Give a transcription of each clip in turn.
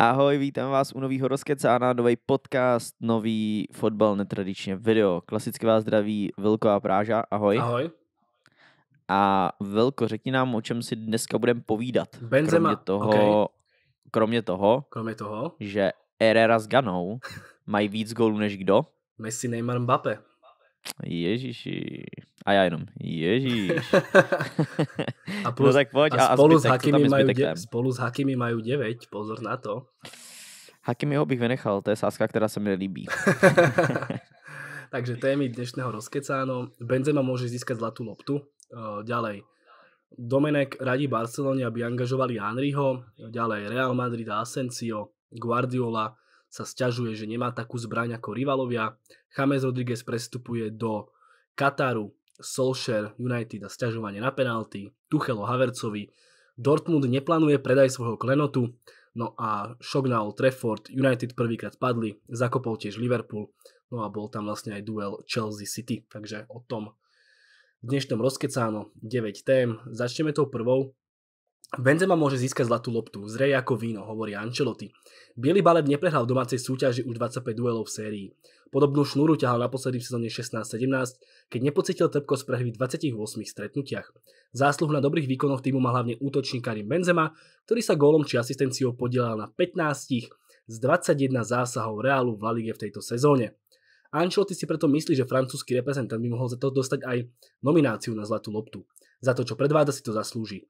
Ahoj, vítám vás u nového rozkecána, nový podcast, nový fotbal netradičně video. Klasicky vás zdraví Vilko a Práža, ahoj. Ahoj. A Vilko, řekni nám, o čem si dneska budeme povídat. Benzema. Kromě toho, okay. kromě toho, kromě toho, že Herrera s Ganou mají víc gólů než kdo? Messi, Neymar, Mbappe. Ježiši. A já jenom, ježiš. a no plus, no tak pojď, A, a spolu, zbytek, s Hakimi majú de, spolu s Hakimi majú 9, pozor na to. Hakimi ho bych vynechal, to je sázka, která se mi líbí. Takže témy dnešného rozkecáno. Benzema může získat zlatou loptu. Eh, ďalej. Domenek radí Barceloně, aby angažovali Anriho. Ďalej Real Madrid, Asensio, Guardiola sa sťažuje, že nemá takú zbraň ako rivalovia. James Rodriguez prestupuje do Kataru, Solskjaer United a sťažovanie na penalty, Tuchelo Havercovi, Dortmund neplánuje predaj svojho klenotu, no a šok na Old Trafford, United prvýkrát padli, zakopol tiež Liverpool, no a bol tam vlastne aj duel Chelsea City, takže o tom v dnešnom rozkecáno 9 tém. Začneme tou prvou, Benzema môže získať zlatú loptu, zreje ako víno, hovorí Ancelotti. Bielý balet neprehral v domácej súťaži už 25 duelov v sérii. Podobnú šnúru ťahal naposledy v sezóne 16-17, keď nepocitil trpko z prehry v 28 stretnutiach. Zásluh na dobrých výkonoch týmu má hlavne útočník Karim Benzema, ktorý sa gólom či asistenciou podielal na 15 z 21 zásahov Realu v La v tejto sezóne. Ancelotti si preto myslí, že francúzsky reprezentant by mohol za to dostať aj nomináciu na zlatú loptu. Za to, čo predváda, si to zaslúži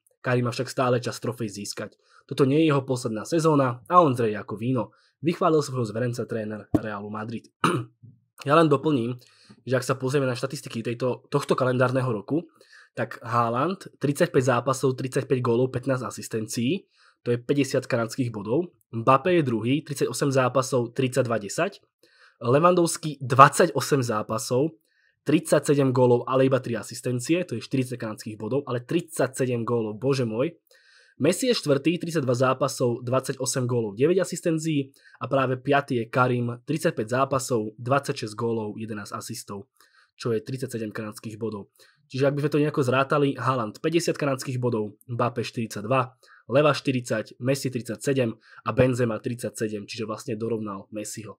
má však stále čas trofej získať. Toto nie je jeho posledná sezóna a on zreje ako víno. Vychválil svojho zverenca tréner Realu Madrid. ja len doplním, že ak sa pozrieme na štatistiky tejto, tohto kalendárneho roku, tak Haaland 35 zápasov, 35 gólov, 15 asistencií, to je 50 kanadských bodov. Mbappé je druhý, 38 zápasov, 32 10. Levandovský 28 zápasov, 37 gólov, ale iba 3 asistencie, to je 40 kanadských bodov, ale 37 gólov, bože môj. Messi je štvrtý, 32 zápasov, 28 gólov, 9 asistencií a práve piatý je Karim, 35 zápasov, 26 gólov, 11 asistov, čo je 37 kanadských bodov. Čiže ak by sme to nejako zrátali, Haaland 50 kanadských bodov, Mbappé 42, Leva 40, Messi 37 a Benzema 37, čiže vlastne dorovnal Messiho.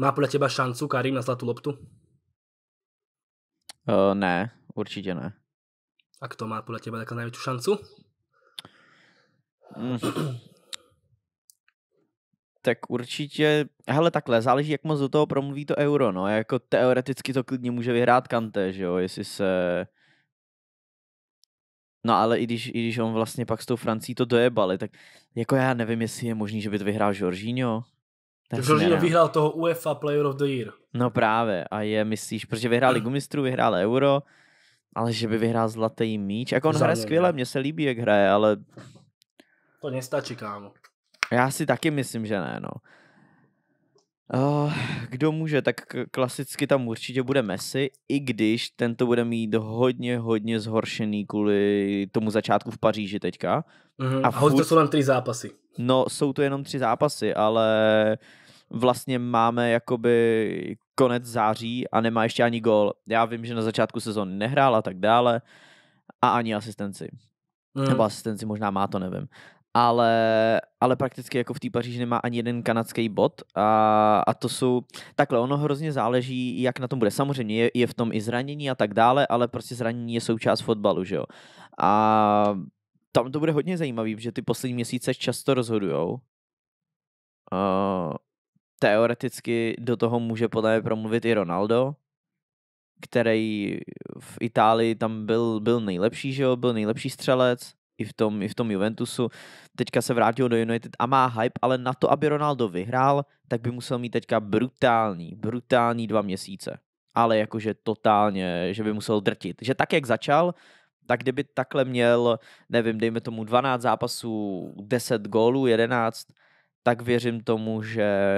Má podle těba šancu Karim na zlatou loptu? Uh, ne, určitě ne. A kdo má podle těba takhle největší šancu? Mm. tak určitě, hele takhle, záleží jak moc do toho promluví to euro, no, jako teoreticky to klidně může vyhrát Kante, že jo, jestli se... No ale i když, i když on vlastně pak s tou Francí to dojebali, tak jako já nevím, jestli je možný, že by to vyhrál Jorginho, ten Jorginho vyhrál toho UEFA Player of the Year. No právě. A je, myslíš, protože vyhrál Ligu mistrů, vyhrál Euro, ale že by vyhrál zlatý míč. Jako on Závěr, hraje skvěle, mně se líbí, jak hraje, ale... To nestačí, kámo. Já si taky myslím, že ne, no. Uh, kdo může, tak klasicky tam určitě bude Messi, i když tento bude mít hodně, hodně zhoršený kvůli tomu začátku v Paříži teďka. Mm-hmm. A, furt... to jsou tam tři zápasy. No, jsou to jenom tři zápasy, ale vlastně máme jakoby konec září a nemá ještě ani gól. Já vím, že na začátku sezóny nehrál a tak dále a ani asistenci. Hmm. Nebo asistenci možná má, to nevím. Ale, ale prakticky jako v té Paříži nemá ani jeden kanadský bod a, a to jsou, takhle ono hrozně záleží, jak na tom bude. Samozřejmě je, je v tom i zranění a tak dále, ale prostě zranění je součást fotbalu, že jo. A tam to bude hodně zajímavý, že ty poslední měsíce často rozhodujou. Eh, teoreticky do toho může podle mě promluvit i Ronaldo, který v Itálii tam byl, byl nejlepší, že jo? byl nejlepší střelec i v, tom, i v tom Juventusu. Teďka se vrátil do United a má hype, ale na to, aby Ronaldo vyhrál, tak by musel mít teďka brutální, brutální dva měsíce. Ale jakože totálně, že by musel drtit. Že tak, jak začal, tak kdyby takhle měl, nevím, dejme tomu 12 zápasů, 10 gólů, 11, tak věřím tomu, že,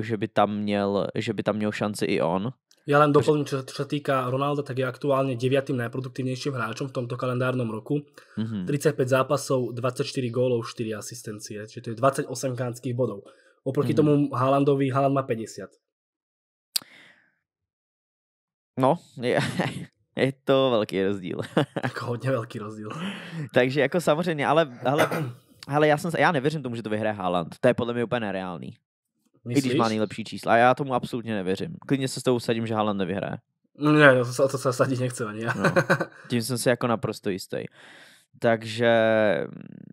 že, by tam měl, že by tam měl šanci i on. Já jen doplním, co se týká Ronalda, tak je aktuálně devátým nejproduktivnějším hráčem v tomto kalendárnom roku. Mm-hmm. 35 zápasů, 24 gólov, 4 asistencie, čiže to je 28 kánských bodů. Oproti mm-hmm. tomu Haalandovi, Haaland má 50. No, je, je to velký rozdíl. jako hodně velký rozdíl. Takže jako samozřejmě, ale, ale ale já, jsem, já nevěřím tomu, že to vyhraje Haaland. To je podle mě úplně nereálný. Myslíš? I když má nejlepší čísla. Já tomu absolutně nevěřím. Klidně se s tou usadím, že Haaland nevyhraje. No ne, no, to, to se sadí nechce ani já. no, tím jsem si jako naprosto jistý. Takže... Mm,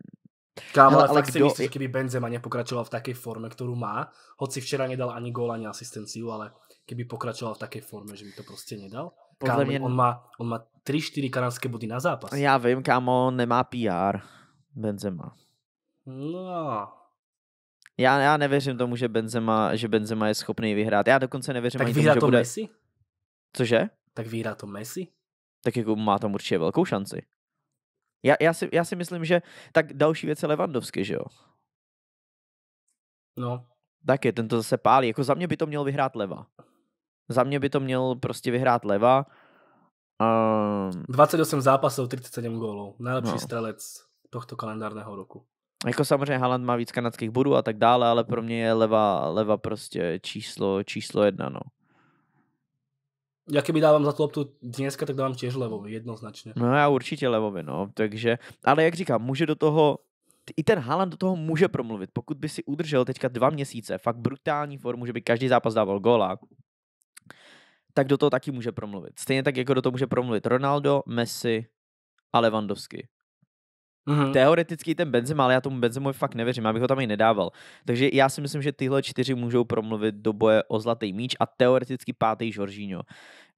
kámo, ale, ale fakt kdo... si myslíš, kdyby Benzema nepokračoval v také formě, kterou má, hoci včera nedal ani gól, ani asistenciu, ale kdyby pokračoval v také formě, že by to prostě nedal? kámo, mě... on, má, on má 3-4 kanadské body na zápas. Já vím, kámo, nemá PR Benzema. No. Já, já nevěřím tomu, že Benzema, že Benzema je schopný vyhrát. Já dokonce nevěřím tak ani vyhrá tomu, že to bude... Messi? Cože? Tak vyhrá to Messi? Tak jako má tam určitě velkou šanci. Já, já, si, já si myslím, že tak další věc je Levandovsky, že jo? No. Tak je, ten to zase pálí. Jako za mě by to měl vyhrát Leva. Za mě by to měl prostě vyhrát Leva. Um... Ehm. 28 zápasů 37 gólů. Nejlepší no. strelec tohto kalendárného roku jako samozřejmě Haaland má víc kanadských bodů a tak dále, ale pro mě je leva, leva prostě číslo, číslo jedna, no. Já kdyby dávám za tu loptu dneska, tak dávám těž levovi, jednoznačně. No já určitě levovi, no. Takže, ale jak říkám, může do toho i ten Haaland do toho může promluvit. Pokud by si udržel teďka dva měsíce fakt brutální formu, že by každý zápas dával góla, tak do toho taky může promluvit. Stejně tak, jako do toho může promluvit Ronaldo, Messi a Lewandowski. Mm-hmm. Teoreticky ten Benzema, ale já tomu Benzemu fakt nevěřím, abych ho tam i nedával. Takže já si myslím, že tyhle čtyři můžou promluvit do boje o zlatý míč a teoreticky pátý Jorginho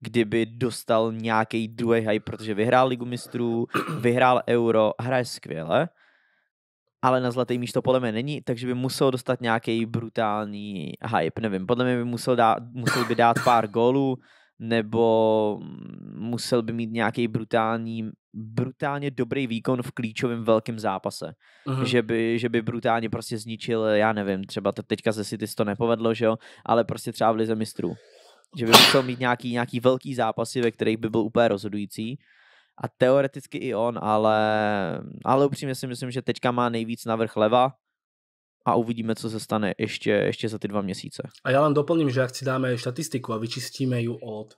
kdyby dostal nějaký druhý hype, protože vyhrál Ligu mistrů, vyhrál Euro, hraje skvěle, ale na zlatý míč to podle mě není, takže by musel dostat nějaký brutální hype, nevím, podle mě by musel, dát, musel by dát pár gólů, nebo mm, musel by mít nějaký brutální, brutálně dobrý výkon v klíčovém velkém zápase. Že, by, že by brutálně prostě zničil, já nevím, třeba to teďka ze City to nepovedlo, že jo, ale prostě třeba v Lize mistrů. Že by musel mít nějaký, nějaký velký zápasy, ve kterých by byl úplně rozhodující. A teoreticky i on, ale, ale upřímně si myslím, že teďka má nejvíc navrh leva, a uvidíme, co se stane ještě, ještě za ty dva měsíce. A já vám doplním, že jak si dáme statistiku a vyčistíme ju od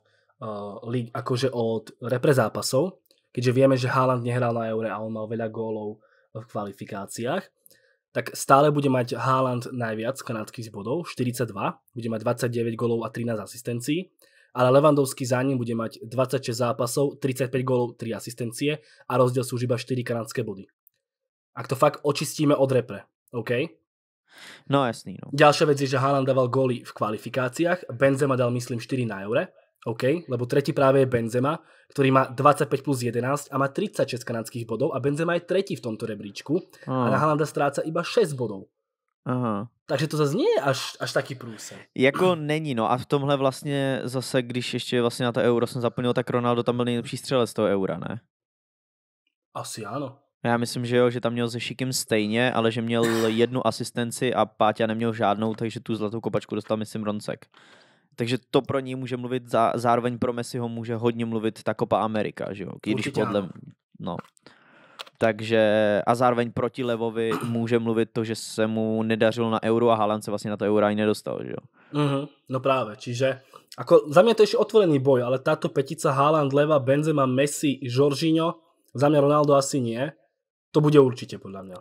uh, eh, akože od reprezápasov, keďže vieme, že Haaland nehral na Eure a on mal veľa gólov v kvalifikáciách, tak stále bude mať Haaland najviac kanadských bodov, 42, bude mať 29 gólov a 13 asistencií, ale Levandovský za ním bude mať 26 zápasov, 35 gólov, 3 asistencie a rozdiel sú už iba 4 kanadské body. Ak to fakt očistíme od repre, OK? No jasný. No. Ďalšia vec je, že Haaland dával góly v kvalifikáciách, Benzema dal myslím 4 na eure, OK, lebo tretí práve je Benzema, ktorý má 25 plus 11 a má 36 kanadských bodov a Benzema je tretí v tomto rebríčku a na Halanda stráca iba 6 bodov. Aha. Takže to zase nie je až, až taky průse. Jako není, no a v tomhle vlastně zase, když ještě vlastně na to euro som zaplnil, tak Ronaldo tam byl nejlepší střelec toho eura, ne? Asi ano. No já myslím, že jo, že tam měl se Šikem stejně, ale že měl jednu asistenci a Páťa neměl žádnou, takže tu zlatou kopačku dostal, myslím, Roncek. Takže to pro ní může mluvit, za, zároveň pro Messiho může hodně mluvit ta Copa Amerika, že jo? Když Určitě podle... No. Takže a zároveň proti Levovi může mluvit to, že se mu nedařilo na euro a Haaland se vlastně na to euro ani nedostal, že jo? Mm-hmm. No právě, čiže ako, za mě to ještě otvorený boj, ale tato petica Haaland, Leva, Benzema, Messi, Jorginho, za mě Ronaldo asi nie, to bude určitě, podle mě.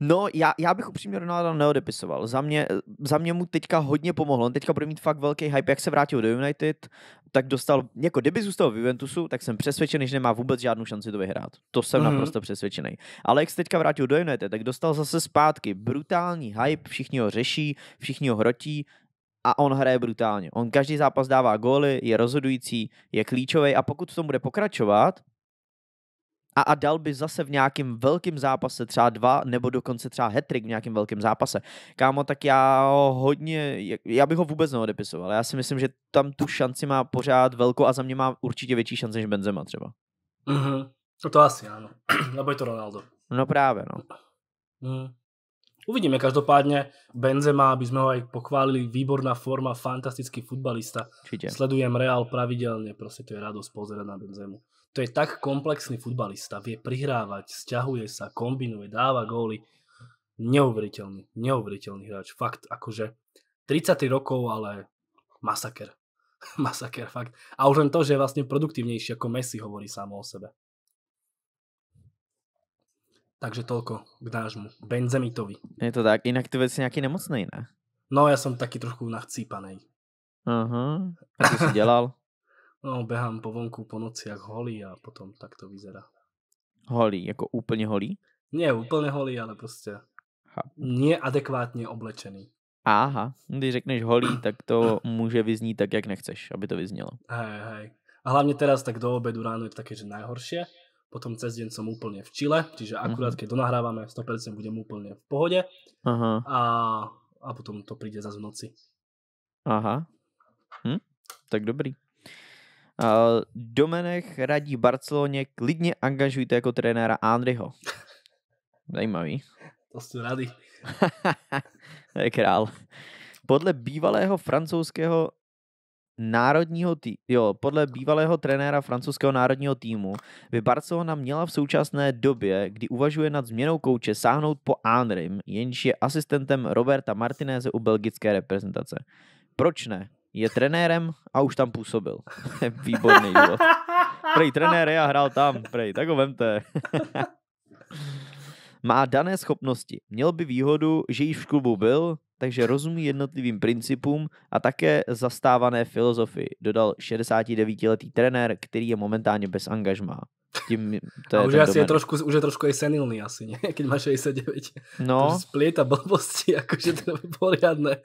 No, já, já bych upřímně Ronaldo neodepisoval. Za mě, za mě mu teďka hodně pomohlo. On teďka bude mít fakt velký hype, jak se vrátil do United, tak dostal, jako kdyby zůstal v Juventusu, tak jsem přesvědčený, že nemá vůbec žádnou šanci to vyhrát. To jsem mm-hmm. naprosto přesvědčený. Ale jak se teďka vrátil do United, tak dostal zase zpátky brutální hype, všichni ho řeší, všichni ho hrotí a on hraje brutálně. On každý zápas dává góly, je rozhodující, je klíčový a pokud v tom bude pokračovat, a, a dal by zase v nějakém velkém zápase třeba dva nebo dokonce třeba hetrik v nějakém velkém zápase. Kámo, tak já hodně, já bych ho vůbec neodepisoval. Já si myslím, že tam tu šanci má pořád velkou a za mě má určitě větší šanci než Benzema třeba. Mm-hmm. To, no to asi ano, nebo je to Ronaldo. No právě, no. Mm. Uvidíme, každopádně Benzema, aby jsme ho aj pochválili, výborná forma, fantastický futbalista. Určite. Sledujem Real pravidelně, prostě to je radost pozerať na Benzemu. To je tak komplexný futbalista, vie prihrávať, sťahuje sa, kombinuje, dáva góly. Neuveriteľný, neuveriteľný hráč. Fakt, akože 33 rokov, ale masaker. masaker, fakt. A už len to, že je vlastne produktívnejší ako Messi, hovorí samo o sebe. Takže toľko k nášmu Benzemitovi. Je to tak, jinak ty jsi nějaký nemocný, ne? No, já jsem taky trošku nachcípanej. Aha, uh -huh. a co jsi dělal? No, behám po vonku po noci jak holý a potom tak to vyzerá. Holý, jako úplně holý? Ne, úplně holý, ale prostě neadekvátně oblečený. Aha, když řekneš holý, tak to může vyznít tak, jak nechceš, aby to vyznělo. Hej, hej. A hlavně teraz tak do obedu ráno je také, že nejhorší. Potom cez den jsem úplně v Chile, čiže mhm. akurát když donahráváme, 100% budem úplně v pohodě. Aha. A, a potom to přijde zase v noci. Aha. Hm? Tak dobrý. Domenech radí Barceloně, klidně angažujte jako trenéra Andryho. Zajímavý. To jsou rady. to je král. Podle bývalého francouzského národního tý... jo, podle bývalého trenéra francouzského národního týmu by Barcelona měla v současné době, kdy uvažuje nad změnou kouče, sáhnout po Andrym, jenž je asistentem Roberta Martineze u belgické reprezentace. Proč ne? je trenérem a už tam působil. Výborný život. Prej trenér, já hrál tam, prej, tak ho vemte. Má dané schopnosti. Měl by výhodu, že již v klubu byl, takže rozumí jednotlivým principům a také zastávané filozofii, dodal 69-letý trenér, který je momentálně bez angažmá. Tím, to je už, asi je trošku, už je trošku i senilný asi, ne? keď má 69. No. Split a blbosti, jakože to je poriadné.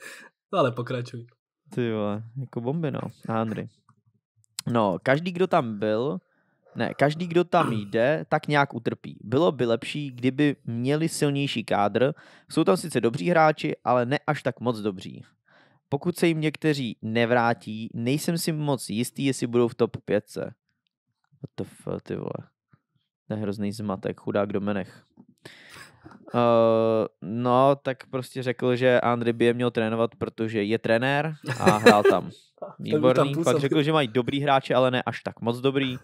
No ale pokračuj. Ty jo, jako bomby, no. Andry. No, každý, kdo tam byl, ne, každý, kdo tam jde, tak nějak utrpí. Bylo by lepší, kdyby měli silnější kádr. Jsou tam sice dobří hráči, ale ne až tak moc dobří. Pokud se jim někteří nevrátí, nejsem si moc jistý, jestli budou v top 5. What the fuck, ty vole. To je hrozný zmatek, chudák Domenech. Uh, no, tak prostě řekl, že Andry by je měl trénovat, protože je trenér a hrál tam. Výborný. Tam Pak řekl, že mají dobrý hráče, ale ne až tak moc dobrý.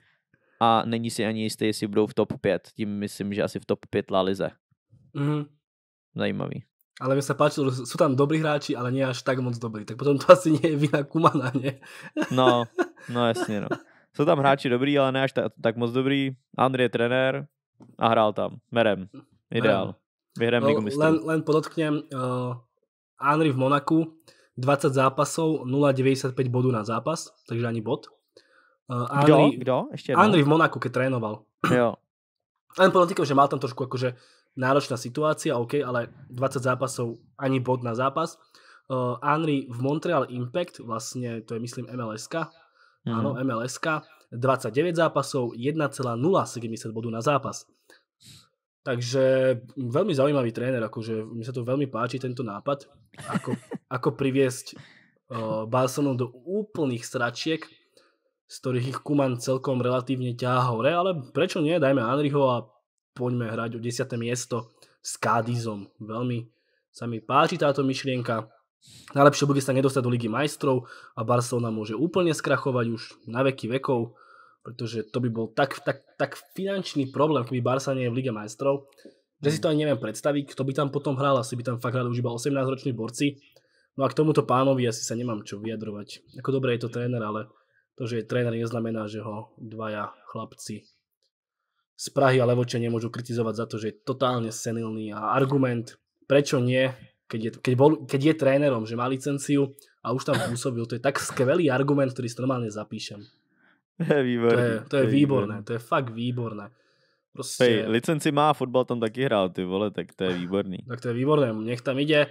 A není si ani jistý, jestli budou v top 5. Tím myslím, že asi v top 5 La Lize. Mm. Zajímavý. Ale mi se páčilo, že jsou tam dobrí hráči, ale ne až tak moc dobrí. Tak potom to asi nie je vina Kumana, ne? No, no jasně, no. Jsou tam hráči dobrí, ale ne až tak, tak moc dobrí. Andrej je trenér a hrál tam. Merem. Ideál. Vyhrajeme no, len, len podotknem, uh, Henry v Monaku 20 zápasov, 0,95 bodů na zápas, takže ani bod. Uh, Henry, Kdo? Kdo? Ešte Henry v Monaku, keď trénoval. Jo. Len podotknem, že mal tam trošku akože náročná situácia, OK, ale 20 zápasov, ani bod na zápas. Uh, Henry v Montreal Impact, vlastne to je myslím MLSK, mm. áno, MLSK, 29 zápasov, 1,070 bodu na zápas. Takže veľmi zaujímavý tréner, akože mi sa to veľmi páči tento nápad, ako, ako priviesť uh, Barcelonu do úplných stračiek, z ktorých ich Kuman celkom relatívne ťahá hore, ale prečo nie, dajme Anriho a poďme hrať o 10. miesto s Cádizom. Veľmi sa mi páči táto myšlienka. Najlepšie bude sa nedostať do Ligy majstrov a Barcelona môže úplne skrachovať už na veky vekov pretože to by bol tak, tak, tak finančný problém, keby Barca nie je v Lige majstrov, že si to ani neviem predstaviť, kto by tam potom hral, asi by tam fakt hrali už iba 18-roční borci. No a k tomuto pánovi asi sa nemám čo vyjadrovať. Ako dobre je to tréner, ale to, že je tréner, neznamená, že ho dvaja chlapci z Prahy a Levoče nemôžu kritizovať za to, že je totálne senilný a argument, prečo nie, keď je, keď, bol, keď je trénerom, že má licenciu a už tam pôsobil, to je tak skvelý argument, ktorý si normálne zapíšem. To je výborné. To je, to je výborné, to je fakt výborné. Prostě... Hej, licenci má, fotbal tam taky hrál, ty vole, tak to je výborný. tak to je výborné, nech tam jde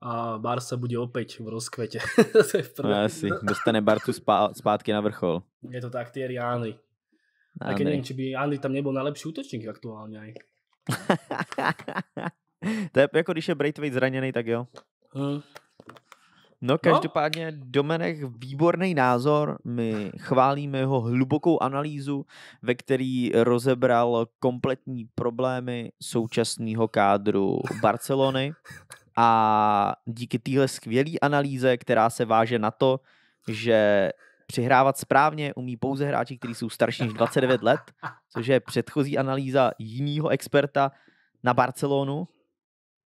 a se bude opět v rozkvětě. no, asi, dostane Bartu spá, zpátky na vrchol. Je to tak, Thierry Henry. A keď nevím, či by Henry tam nebyl nejlepší útočník aktuálně. Aj. to je jako když je Braithwaite zraněný, tak jo. Hmm. No, no, každopádně no? Domenech výborný názor, my chválíme jeho hlubokou analýzu, ve který rozebral kompletní problémy současného kádru Barcelony a díky téhle skvělé analýze, která se váže na to, že přihrávat správně umí pouze hráči, kteří jsou starší než 29 let, což je předchozí analýza jiného experta na Barcelonu,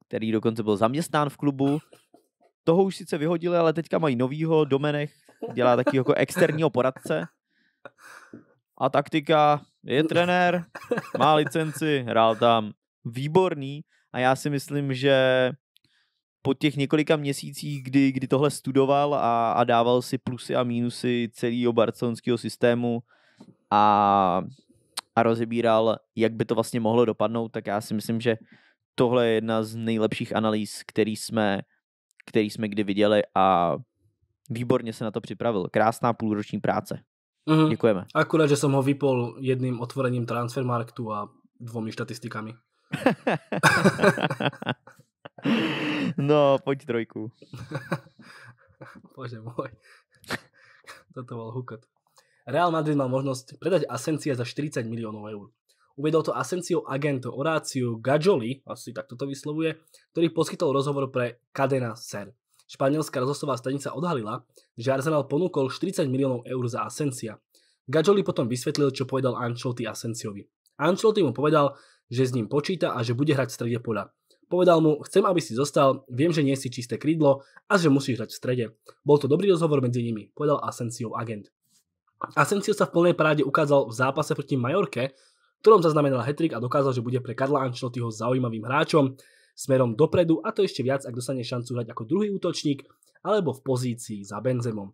který dokonce byl zaměstnán v klubu, toho už sice vyhodili, ale teďka mají novýho, Domenech dělá taky jako externího poradce. A taktika, je trenér, má licenci, hrál tam. Výborný. A já si myslím, že po těch několika měsících, kdy, kdy tohle studoval a, a dával si plusy a mínusy celého barcelonského systému a, a rozebíral, jak by to vlastně mohlo dopadnout, tak já si myslím, že tohle je jedna z nejlepších analýz, který jsme který jsme kdy viděli a výborně se na to připravil. Krásná půlroční práce. Mm-hmm. Děkujeme. Akurát, že jsem ho vypol jedným otvorením Transfermarktu a dvomi statistikami. no, pojď trojku. Bože můj. Toto byl hukot. Real Madrid mal možnost predať Asencia za 40 miliónov eur. Uvedol to Asencio Agento Horacio Gajoli, asi takto to vyslovuje, ktorý poskytol rozhovor pre Cadena Ser. Španielská rozhlasová stanica odhalila, že Arsenal ponúkol 40 miliónov eur za Asencia. Gajoli potom vysvetlil, čo povedal Ancelotti Asenciovi. Ancelotti mu povedal, že s ním počíta a že bude hrať v strede poľa. Povedal mu, chcem, aby si zostal, viem, že nie si čisté krídlo a že musíš hrať v strede. Bol to dobrý rozhovor medzi nimi, povedal Asencio agent. Asensio sa v plnej paráde ukázal v zápase proti Majorke, ktorom zaznamenal hetrik a dokázal, že bude pre Karla Ancelottiho zaujímavým hráčom smerom dopredu a to ešte viac, ak dostane šancu hrať ako druhý útočník alebo v pozícii za Benzemom.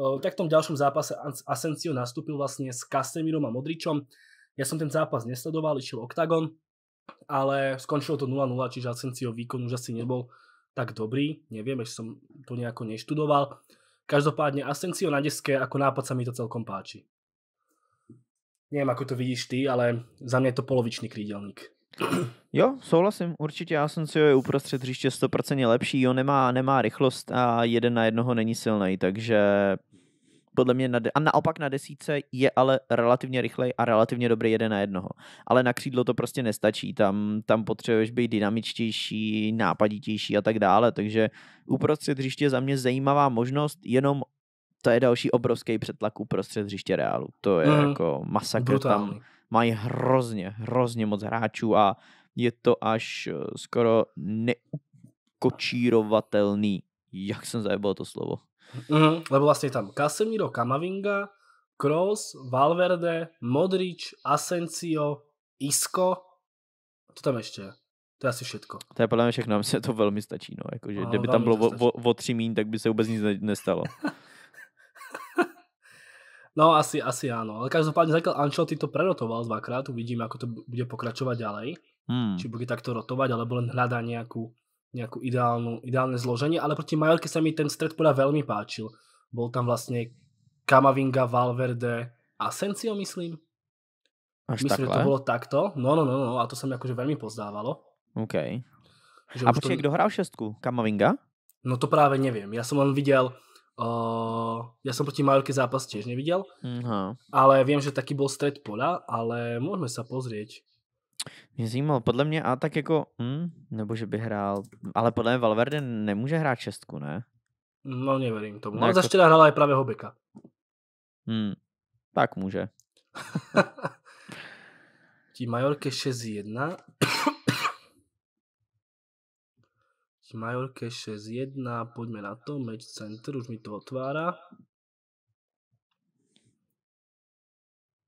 Tak v tom ďalšom zápase Asensio nastúpil vlastne s Casemírom a Modričom. Ja som ten zápas nesledoval, išiel OKTAGON, ale skončilo to 0-0, čiže Asensio výkon už asi nebol tak dobrý. Neviem, ešte som to nejako neštudoval. Každopádne Asensio na deske ako nápad sa mi to celkom páči. Neviem, ako to vidíš ty, ale za mě je to polovičný krídelník. Jo, souhlasím, určitě já jsem si ho je uprostřed hřiště 100% lepší, jo, nemá, nemá rychlost a jeden na jednoho není silný, takže podle mě na de- a naopak na desíce je ale relativně rychlej a relativně dobrý jeden na jednoho. Ale na křídlo to prostě nestačí, tam, tam potřebuješ být dynamičtější, nápaditější a tak dále, takže uprostřed hřiště za mě zajímavá možnost, jenom to je další obrovský přetlak uprostřed hřiště Reálu. To je mm. jako masakr. Brutální. Tam mají hrozně, hrozně moc hráčů a je to až eh, skoro neukočírovatelný. Jak jsem zajebal to slovo. Mm, lebo vlastně tam Casemiro, Kamavinga, Kroos, Valverde, Modrič, Asensio, Isco, to tam ještě To je asi všechno. To je podle mě všechno, myslím, to velmi stačí. No. Jako, že, no, kdyby tam bylo o, o, o tři mín, tak by se vůbec nic nestalo. No asi, asi áno. Ale každopádne zatiaľ Ancelotti to prerotoval dvakrát, uvidíme, ako to bude pokračovať ďalej. Hmm. Či bude takto rotovať, alebo len hľadá nejakú, nejakú ideálnu, ideálne zloženie. Ale proti Majorke sa mi ten stred poda veľmi páčil. Bol tam vlastne Kamavinga, Valverde, Asensio, myslím. Až myslím, takhle? že to bolo takto. No, no, no, no, a to sa mi akože veľmi pozdávalo. OK. Že a počkej, to... kto hral šestku? Kamavinga? No to právě nevím. Já jsem len viděl, Uh, eh, ja som proti Majorke zápas tiež nevidel, uh-huh. Mhm. ale viem, že taký bol stred pola, ale môžeme sa pozrieť. Mě zajímalo, podle mě a tak jako, hm, nebo že by hrál, ale podle mě Valverde nemůže hrát šestku, ne? No neverím tomu, no, ale jako... zaštěra hrála i pravého beka. Hmm, tak může. Ti Majorke 6-1. Majorke 6-1, poďme na to, meč center, už mi to otvára.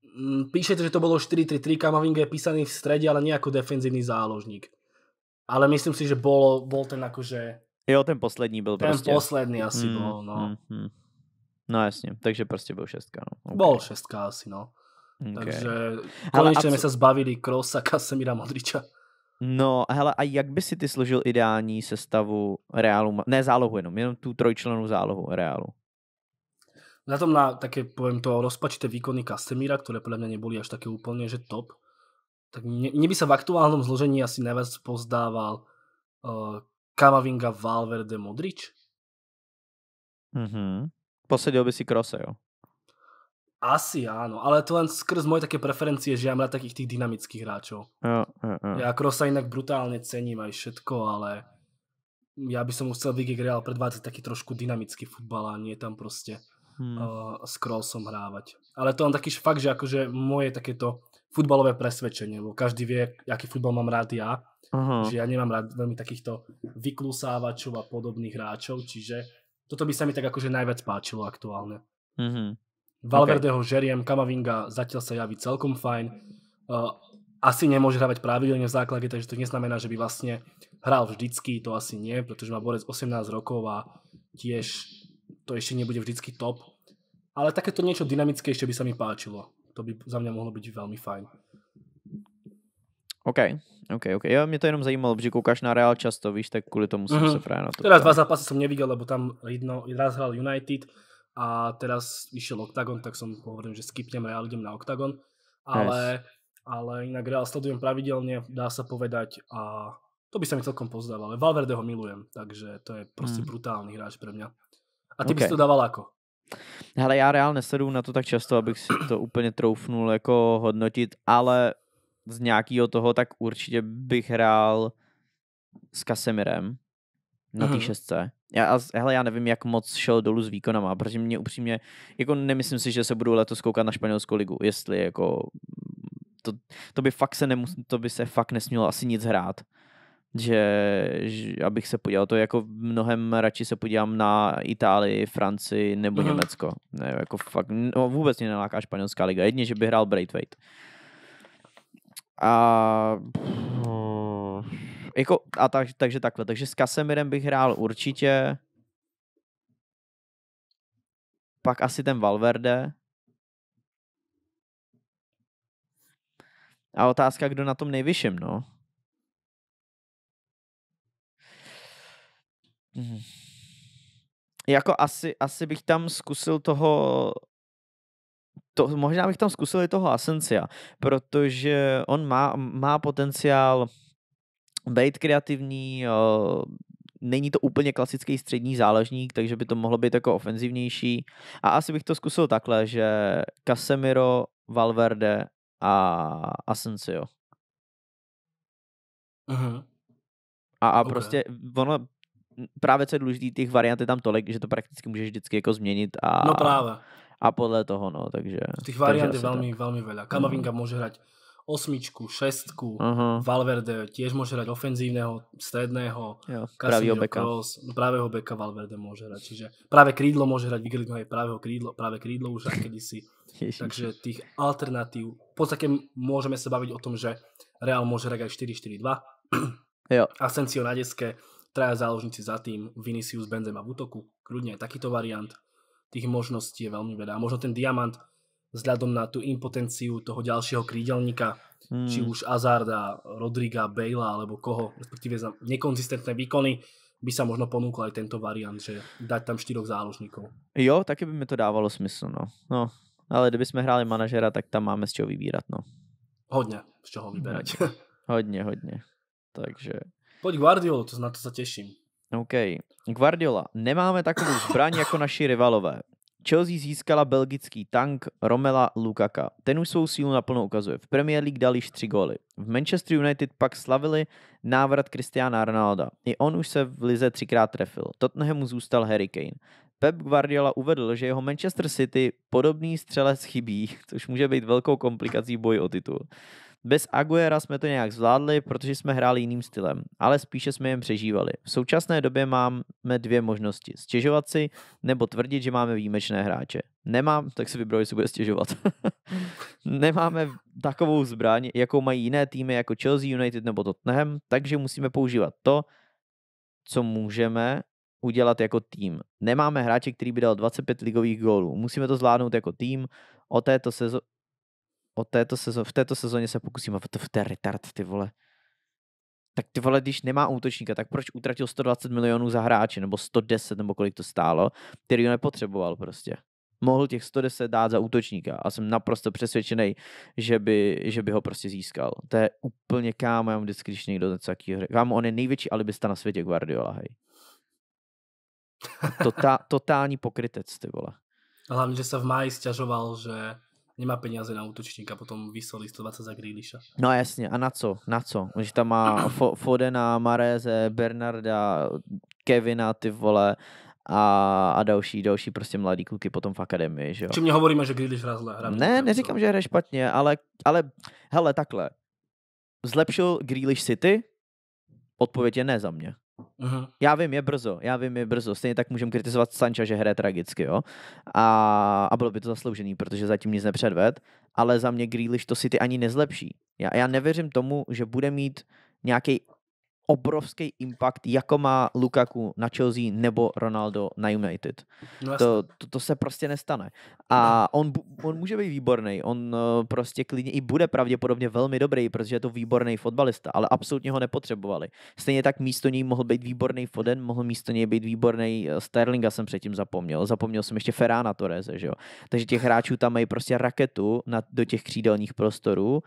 Mm, Píšete, že to bolo 4-3-3, Kamavinga je písaný v strede, ale nie ako defenzívny záložník. Ale myslím si, že bol, ten akože... Jo, ten poslední byl prostě. Ten poslední asi mm, byl, no. Mm, mm. No jasně, takže prostě byl šestka. No. Okay. Byl šestka asi, no. Okay. Takže konečně jsme se zbavili Krosa, Kasemira, Modriča. No, hele, a jak by si ty složil ideální sestavu Reálu, ne zálohu jenom, jenom tu trojčlenou zálohu Reálu? Na tom na také, poviem to, rozpačité výkony Kastemíra, ktoré podľa mňa neboli až také úplne, že top. Tak mne, by sa v aktuálnom zložení asi najviac pozdával uh, Kamavinga, Valverde, Modrič. Mhm. Posedil by si Krose, jo? Asi áno, ale to len skrz moje také preferencie, že ja mám rád takých tých dynamických hráčov. Jo, Ja Krosa inak brutálne cením aj všetko, ale ja by som už chcel Vigig Real predvádzať taký trošku dynamický futbal a nie tam proste hmm. eh, s Krosom hrávať. Ale to len taký fakt, že akože moje takéto futbalové presvedčenie, lebo každý vie, aký futbal mám rád ja, že ja nemám rád veľmi takýchto vyklusávačov a podobných hráčov, čiže toto by sa mi tak akože najviac páčilo aktuálne. Mhm. Valverdeho okay. žeriem, Kamavinga zatiaľ sa javí celkom fajn. Uh, asi nemôže hravať pravidelne v základe, takže to neznamená, že by vlastne hral vždycky, to asi nie, pretože má Borec 18 rokov a tiež to ešte nebude vždycky top. Ale takéto niečo dynamické ešte by sa mi páčilo. To by za mňa mohlo byť veľmi fajn. OK, OK, OK. Jo, mě to jenom zajímalo, že koukáš na Real často, víš, tak kvůli tomu jsem mm-hmm. se právě na to Teraz dva zápasy jsem neviděl, lebo tam jedno, raz hrál United, a teraz išiel Octagon, tak som hovoril, že skipnem Real, idem na Octagon, ale, yes. ale inak Real sledujem pravidelne, dá sa povedať a to by sa mi celkom pozdával, ale Valverde ho milujem, takže to je proste mm. brutálny hráč pre mňa. A ty okay. bys to dával ako? Hele, já Real nesedu na to tak často, abych si to úplně troufnul jako hodnotit, ale z nějakého toho, tak určitě bych hrál s Kasemirem na té mhm. šestce. Já, hele, já nevím, jak moc šel dolů s výkonama, protože mě upřímně, jako nemyslím si, že se budu letos koukat na španělskou ligu, jestli jako to, to by fakt se nemus, to by se fakt nesmělo asi nic hrát. Že, že abych se podíval, to jako mnohem radši se podívám na Itálii, Francii nebo mm-hmm. Německo. Ne, jako fakt, no, vůbec mě neláká španělská liga, jedině, že by hrál Braithwaite. A no. Jako, a tak, takže takhle. Takže s Kasemirem bych hrál určitě. Pak asi ten Valverde. A otázka, kdo na tom nejvyšším, no. Hmm. Jako asi, asi bych tam zkusil toho to, možná bych tam zkusil i toho Asencia, protože on má, má potenciál být kreativní, není to úplně klasický střední záležník, takže by to mohlo být jako ofenzivnější. A asi bych to zkusil takhle, že Casemiro, Valverde a Asensio. Uh-huh. A, a okay. prostě ono, právě co je důležité, těch variant je tam tolik, že to prakticky můžeš vždycky jako změnit. A, no právě. A podle toho, no, takže... Těch variant je velmi, tak. velmi veľa. Kamavinka mm. může hrať osmičku, šestku, uh-huh. Valverde tiež môže hrať ofenzívneho, stredného, pravého beka. Cross, pravého beka Valverde môže hrať, čiže práve krídlo môže hrať, Vigeligno aj právého krídlo, práve krídlo už aj kedysi, takže tých alternatív, v podstate môžeme sa baviť o tom, že Real môže hrať aj 4-4-2, jo. Asensio na deske, traja záložníci za tým, Vinicius, Benzema v útoku, kľudne aj takýto variant, tých možností je veľmi veľa. A možno ten diamant, vzhľadom na tú impotenciu toho ďalšieho krídelníka, hmm. či už Azarda, Rodriga, Bejla alebo koho, respektíve za nekonzistentné výkony, by sa možno ponúkol aj tento variant, že dať tam štyroch záložníkov. Jo, také by mi to dávalo smysl, no. no. Ale kdyby sme hráli manažera, tak tam máme z čoho vybírat, no. Hodně, z čoho vyberať. Hodně, hodně, Takže... Pojď Guardiolu, to na to sa teším. OK. Guardiola, nemáme takovou zbraň jako naši rivalové. Chelsea získala belgický tank Romela Lukaka. Ten už svou sílu naplno ukazuje. V Premier League dal již tři góly. V Manchester United pak slavili návrat Kristiana Ronalda. I on už se v lize třikrát trefil. Tottenhamu zůstal Harry Kane. Pep Guardiola uvedl, že jeho Manchester City podobný střelec chybí, což může být velkou komplikací boj boji o titul. Bez Aguera jsme to nějak zvládli, protože jsme hráli jiným stylem, ale spíše jsme jen přežívali. V současné době máme dvě možnosti. Stěžovat si nebo tvrdit, že máme výjimečné hráče. Nemám, tak si vybrali, jestli bude stěžovat. Nemáme takovou zbraň, jakou mají jiné týmy jako Chelsea, United nebo Tottenham, takže musíme používat to, co můžeme udělat jako tým. Nemáme hráče, který by dal 25 ligových gólů. Musíme to zvládnout jako tým. O této, sezo- o této sezóně, v této sezóně se pokusím a to je retard, ty vole. Tak ty vole, když nemá útočníka, tak proč utratil 120 milionů za hráče, nebo 110, nebo kolik to stálo, který ho nepotřeboval prostě. Mohl těch 110 dát za útočníka a jsem naprosto přesvědčený, že by, že by ho prostě získal. To je úplně kámo, já mám vždycky, když někdo něco takového Kámo, on je největší alibista na světě, Guardiola, hej. Tota, totální pokrytec, ty vole. Hlavně, že se v máji stěžoval, že nemá peniaze na útočníka, potom vyslali 120 za Grealisha. No jasně, a na co? Na co? Že tam má Fodena, Mareze, Bernarda, Kevina, ty vole, a, a další, další prostě mladí kluky potom v akademii, že jo. Čím mě hovoríme, že Grealish hra zle? Hra ne, neříkám, že hraje špatně, ale, ale hele, takhle. Zlepšil Grealish City? Odpověď je ne za mě. Aha. Já vím, je brzo, já vím, je brzo. Stejně tak můžeme kritizovat Sanča, že hraje tragicky, jo. A, a bylo by to zasloužený, protože zatím nic nepředved, ale za mě Grealish to si ty ani nezlepší. Já, já nevěřím tomu, že bude mít nějaký obrovský impact, jako má Lukaku na Chelsea nebo Ronaldo na United. No to, to, to se prostě nestane. A no. on, on může být výborný, on eh, prostě klidně i bude pravděpodobně velmi dobrý, protože je to výborný fotbalista, ale absolutně ho nepotřebovali. Stejně tak místo něj mohl být výborný Foden, mohl místo něj být výborný eh, Sterlinga, jsem předtím zapomněl. Zapomněl jsem ještě Ferrana Torreze, že jo. Takže těch hráčů tam mají prostě raketu na, do těch křídelních prostorů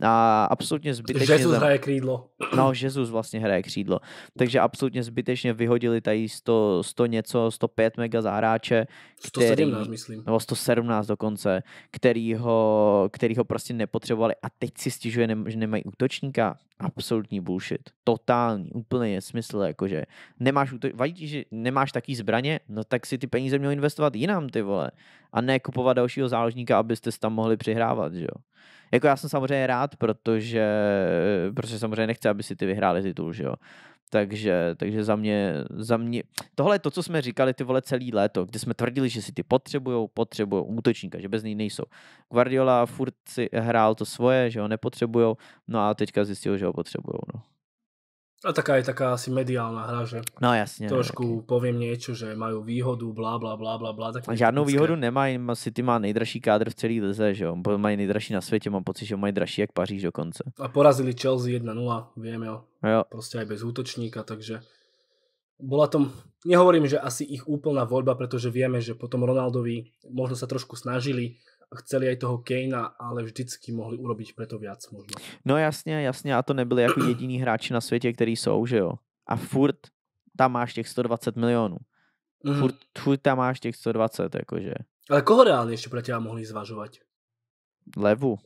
a absolutně zbytečně... Jezus hraje křídlo. No, Jezus vlastně hraje křídlo. Takže absolutně zbytečně vyhodili tady 100, 100 něco, 105 mega za hráče, který, 117, myslím. Nebo 117 dokonce, který ho, který ho prostě nepotřebovali a teď si stěžuje, že nemají útočníka. Absolutní bullshit. Totální, úplně smysl, jakože nemáš útoč... vadí že nemáš taký zbraně, no tak si ty peníze měl investovat jinam, ty vole a ne kupovat dalšího záložníka, abyste se tam mohli přihrávat, že jo. Jako já jsem samozřejmě rád, protože, protože samozřejmě nechci, aby si ty vyhráli titul, že jo. Takže, takže za mě, za mě, tohle je to, co jsme říkali ty vole celý léto, kdy jsme tvrdili, že si ty potřebujou, potřebujou útočníka, že bez ní nejsou. Guardiola furt si hrál to svoje, že ho nepotřebujou, no a teďka zjistil, že ho potřebujou, no. A taká je taká asi mediálna hra, že no, jasne, no, trošku taky. poviem niečo, že majú výhodu, blá, blá, blá, blá, blá. Žádnou typické. výhodu nemají, City má nejdražší kádr v celý lize, že jo? Mají nejdražší na světě, mám pocit, že mají dražší jak Paříž dokonce. A porazili Chelsea 1-0, viem jo. No jo. Proste aj bez útočníka, takže bola tom, nehovorím, že asi ich úplná voľba, pretože vieme, že potom Ronaldovi možno sa trošku snažili, chceli aj toho Kejna, ale vždycky mohli urobiť preto viac možno. No jasně, jasně, a to nebyli ako jediní hráči na světě, ktorí sú, že jo. A furt tam máš těch 120 milionů. Mm. Furt, furt tam máš těch 120, akože. Ale koho reálně ještě pro teba mohli zvažovat? Levu.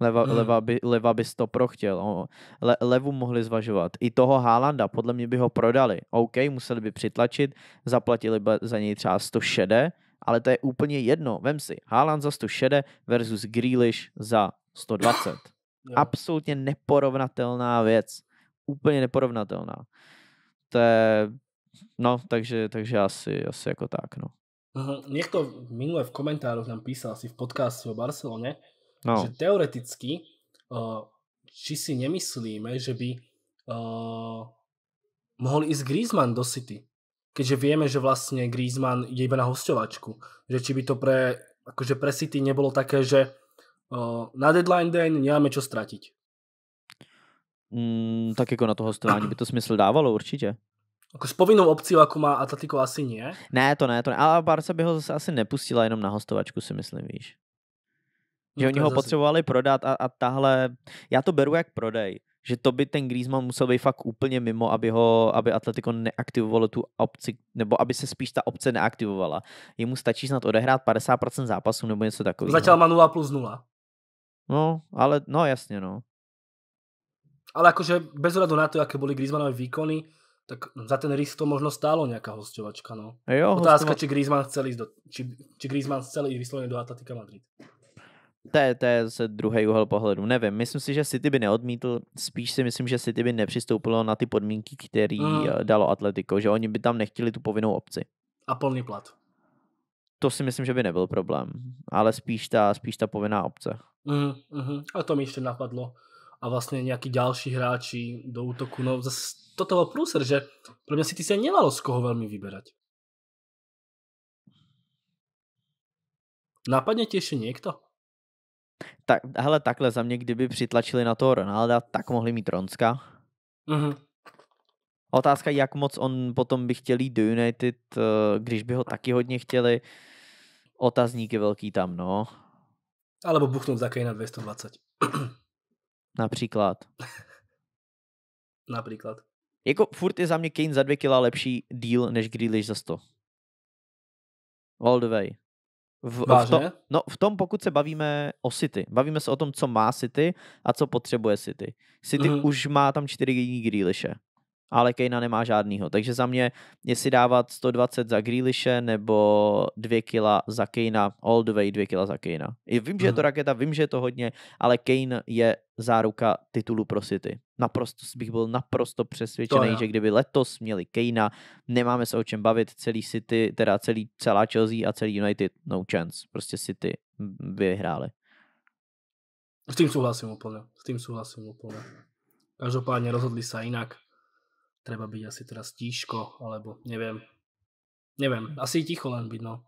Leva, mm. leva, by, leva by to prochtěl. No. Le, levu mohli zvažovat. I toho Hálanda, podle mě by ho prodali. OK, museli by přitlačit, zaplatili by za něj třeba 100 šede, ale to je úplně jedno. Vem si Haaland za 160 versus Grealish za 120. Absolutně neporovnatelná věc. Úplně neporovnatelná. To je, no, takže, takže asi, asi jako tak, no. Někdo minule v komentároch nám písal asi v podcastu o Barcelone, no. že teoreticky, eh, či si nemyslíme, že by uh, i z Griezmann do City keďže vieme, že vlastne Griezmann je iba na hostovačku. Že či by to pre, akože pre City nebolo také, že uh, na deadline den nemáme čo stratiť. Mm, tak jako na to hostování by to smysl dávalo určitě. Jako s povinnou obcí, jako má Atletico, asi nie. Ne, to ne, to ne. Ale Barca by ho zase asi nepustila jenom na hostovačku, si myslím, víš. Že no, oni ho zase... potřebovali prodat a, a tahle... Já to beru jak prodej že to by ten Griezmann musel být fakt úplně mimo, aby ho, aby Atletico neaktivovalo tu opci, nebo aby se spíš ta opce neaktivovala. Jemu stačí snad odehrát 50% zápasu, nebo něco takového. Začal má 0 plus 0. No, ale no jasně, no. Ale jakože bez hledu na to, jaké byly Griezmannové výkony, tak za ten risk to možno stálo nějaká hostovačka, no. Jo, Otázka, hostova... či Griezmann chcel jít do, či, či Griezmann chcel ísť do Atletika Madrid. To je, to je zase druhý úhel pohledu. Nevím, myslím si, že City by neodmítl, spíš si myslím, že City by nepřistoupilo na ty podmínky, které mm. Eh, dalo Atletico, že oni by tam nechtěli tu povinnou obci. A plný plat. To si myslím, že by nebyl problém, ale spíš ta, spíš ta povinná obce. Mm, mm, a to mi ještě napadlo. A vlastně nějaký další hráči do útoku, no zase toto byl průser, že pro mě City se nemalo z koho velmi vyberat. Napadne ti ještě někdo? Tak, hele, takhle za mě, kdyby přitlačili na toho Ronalda, tak mohli mít Ronska. Mm-hmm. Otázka, jak moc on potom by chtěl jít do United, eh, když by ho taky hodně chtěli. je velký tam, no. Alebo buchnout za na 220. Například. Například. Jako furt je za mě Kane za 2 kila lepší deal než Grealish za 100. All the way. V, v, to, no, v tom, pokud se bavíme o City, bavíme se o tom, co má City a co potřebuje City. City mm-hmm. už má tam čtyři Grealishe ale Kejna nemá žádnýho. Takže za mě, jestli dávat 120 za Grealishe nebo 2 kila za Kejna, all the way 2 kila za Kejna. I vím, že je to mhm. raketa, vím, že je to hodně, ale Kane je záruka titulu pro City. Naprosto bych byl naprosto přesvědčený, že kdyby letos měli Kejna, nemáme se o čem bavit, celý City, teda celý, celá Chelsea a celý United, no chance. Prostě City vyhráli. S tím souhlasím úplně, S tím souhlasím úplně. Každopádně rozhodli se jinak treba byť asi teraz tížko, alebo neviem. Neviem, asi ticho len byť, no.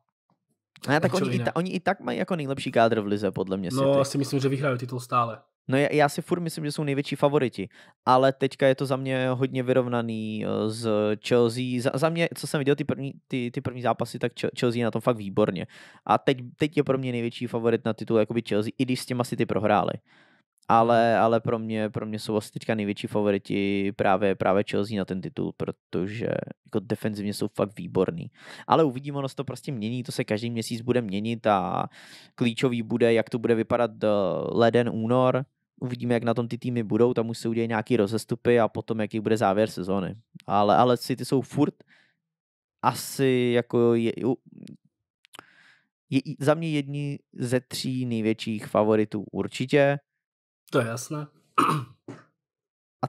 A tak oni i, ta, oni i tak mají jako nejlepší kádr v lize, podle mě. No, já si myslím, že vyhrají titul stále. No já, já si furt myslím, že jsou největší favoriti, ale teďka je to za mě hodně vyrovnaný eh, z Chelsea. Za, za mě, co jsem viděl ty první, ty, ty první zápasy, tak Chelsea je na tom fakt výborně. A teď, teď je pro mě největší favorit na titul jakoby Chelsea, i když s těma si ty prohráli ale, ale pro, mě, pro mě jsou vlastně teďka největší favoriti právě, právě Chelsea na ten titul, protože jako defenzivně jsou fakt výborný. Ale uvidíme, ono se to prostě mění, to se každý měsíc bude měnit a klíčový bude, jak to bude vypadat eh, leden, únor, uvidíme, jak na tom ty týmy budou, tam už se udějí nějaký rozestupy a potom, jaký bude závěr sezóny. Ale, ale City jsou furt asi jako je, je, za mě jedni ze tří největších favoritů určitě to je jasné. A,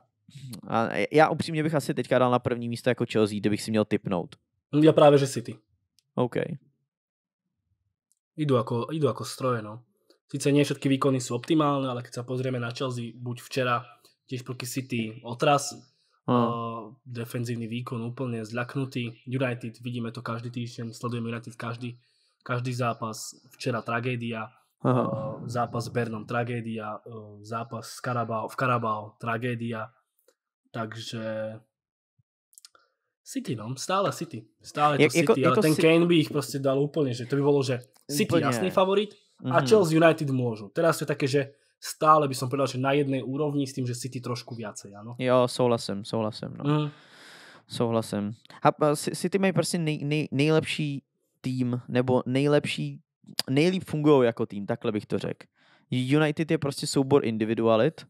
a já upřímně bych asi teďka dal na první místo jako Chelsea, kde bych si měl typnout. Já právě, že City. OK. Jdu jako jdu jako stroje, no. Sice nie všetky výkony sú optimálne, ale keď sa pozrieme na Chelsea, buď včera tiež proti City otras, hmm. uh, defenzívny výkon úplne zľaknutý. United, vidíme to každý týždeň, sledujeme United každý, každý zápas, včera tragédia, Aha. Eh, zápas s Bernom tragédia, eh, zápas s Karabao, v Karabao tragédia, takže City, no, stále City, stále je, to je, jako- City, ale jako ten si... Kane by ich proste dal úplne, že to by bolo, že City úplne. jasný favorit mm a mhm. Chelsea United môžu. Teraz je také, že stále by som povedal, že na jednej úrovni s tým, že City trošku viacej, ano? Jo, souhlasím, souhlasím, no. Mm. Souhlasím. A eh, City mají prostě nej, nej, nejlepší tým, nebo nejlepší nejlíp fungují jako tým, takhle bych to řekl. United je prostě soubor individualit,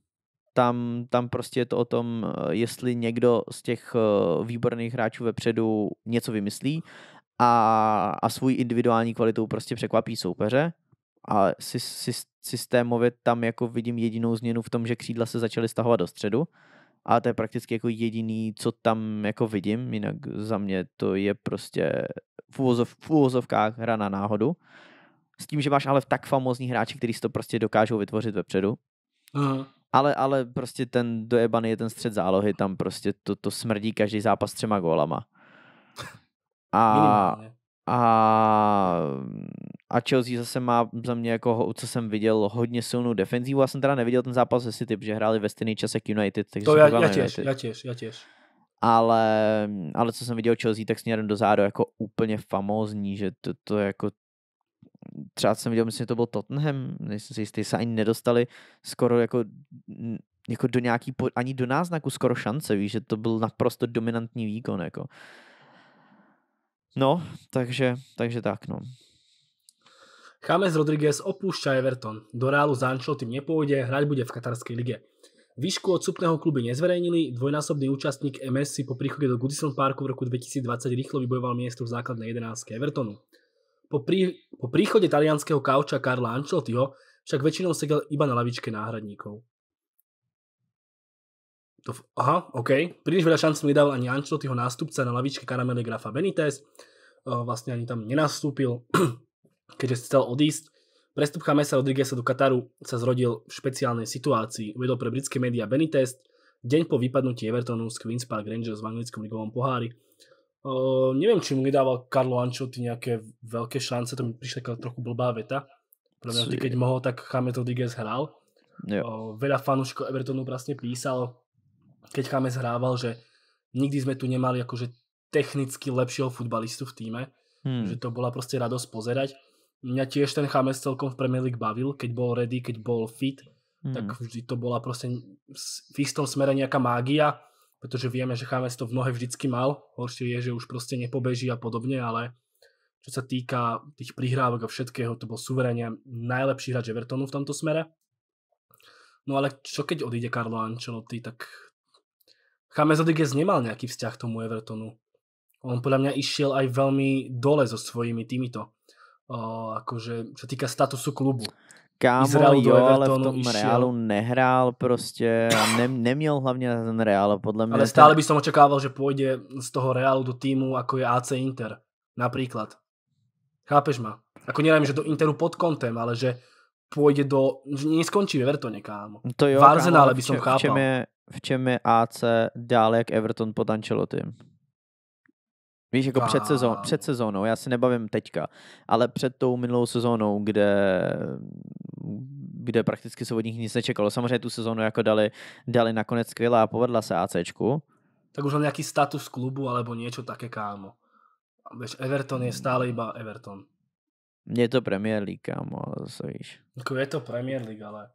tam, tam prostě je to o tom, eh, jestli někdo z těch eh, výborných hráčů vepředu něco vymyslí a, a svůj individuální kvalitou prostě překvapí soupeře. A sy, sy, systémově tam jako vidím jedinou změnu v tom, že křídla se začaly stahovat do středu. A to je prakticky jako jediný, co tam jako vidím, jinak za mě to je prostě v, uvozov, v uvozovkách hra na náhodu. S tím, že máš ale tak famózní hráči, kteří si to prostě dokážou vytvořit vepředu. Aha. Ale, ale prostě ten dojebany je ten střed zálohy, tam prostě to, to smrdí každý zápas třema gólama. A, a, a Chelsea zase má za mě, jako, co jsem viděl, hodně silnou defenzivu, Já jsem teda neviděl ten zápas ze City, že hráli ve stejný čas jak United. Takže to já, já těž, já těž, já těž. Ale, ale co jsem viděl Chelsea, tak směrem do zádu jako úplně famózní, že to, to jako třeba jsem viděl, myslím, že to byl Tottenham, nejsem si jistý, se ani nedostali skoro jako, jako do nějaký, ani do náznaku skoro šance, víš, že to byl naprosto dominantní výkon, jako. No, takže, takže tak, no. James Rodriguez opúšťa Everton. Do Reálu za tým nepôjde, hrať bude v katarskej lige. Výšku od súpneho kluby nezverejnili, dvojnásobný účastník MS si po príchode do Goodison Parku v roku 2020 rýchlo vybojoval miesto v základnej 11 Evertonu. Po, prí, po príchode talianského kauča Karla Ancelottiho však väčšinou sedel iba na lavičke náhradníkov. To, aha, OK. Príliš veľa šancí nedal ani Ancelottiho nástupca na lavičke Karamele Grafa Benitez. Vlastne ani tam nenastúpil, keďže chcel odísť. Prestup Chamesa Rodriguesa do Kataru sa zrodil v špeciálnej situácii. Uvedol pre britské médiá Benitez deň po vypadnutí Evertonu z Queen's Park Rangers v anglickom ligovom pohári. Uh, neviem, či mu nedával Carlo Ancelotti nejaké veľké šance, to mi prišla taká trochu blbá veta. Pre mňa, keď mohol, tak James Rodriguez hral. Jo. Uh, veľa fanúšikov Evertonu vlastne písalo, keď James hrával, že nikdy sme tu nemali akože technicky lepšieho futbalistu v týme, hmm. že to bola proste radosť pozerať. Mňa tiež ten James celkom v Premier League bavil, keď bol ready, keď bol fit, hmm. tak vždy to bola proste v istom smere nejaká mágia pretože vieme, že Chávez to v nohe vždycky mal, horšie je, že už proste nepobeží a podobne, ale čo sa týka tých prihrávok a všetkého, to bol suverene najlepší hrač Evertonu v tomto smere. No ale čo keď odíde Carlo Ancelotti, tak Chávez Rodriguez nemal nejaký vzťah tomu Evertonu. On podľa mňa išiel aj veľmi dole so svojimi týmito. akože, čo týka statusu klubu. Kámo, Izrael jo, Evertonu, ale v tom išiel. Reálu nehrál prostě a ne, neměl hlavně ten Real, podle mě. Ale stále by som očekával, že půjde z toho Realu do týmu, jako je AC Inter, například. Chápeš ma? Ako nevím, že do Interu pod kontem, ale že půjde do... Že neskončí v Evertone, kámo. To jo, v Arsenále by som chápal. V čem, je, v čem je AC dále jak Everton pod Ancelotym? Víš, jako před, sezón, před sezónou, já se nebavím teďka, ale před tou minulou sezónou, kde, kde prakticky se od nich nic nečekalo. Samozřejmě tu sezónu jako dali, dali nakonec skvělá a povedla se ACčku. Tak už nějaký status klubu alebo něco také, kámo. Víš, Everton je stále iba Everton. Je to Premier League, kámo, ale zase víš. Jako je to Premier League, ale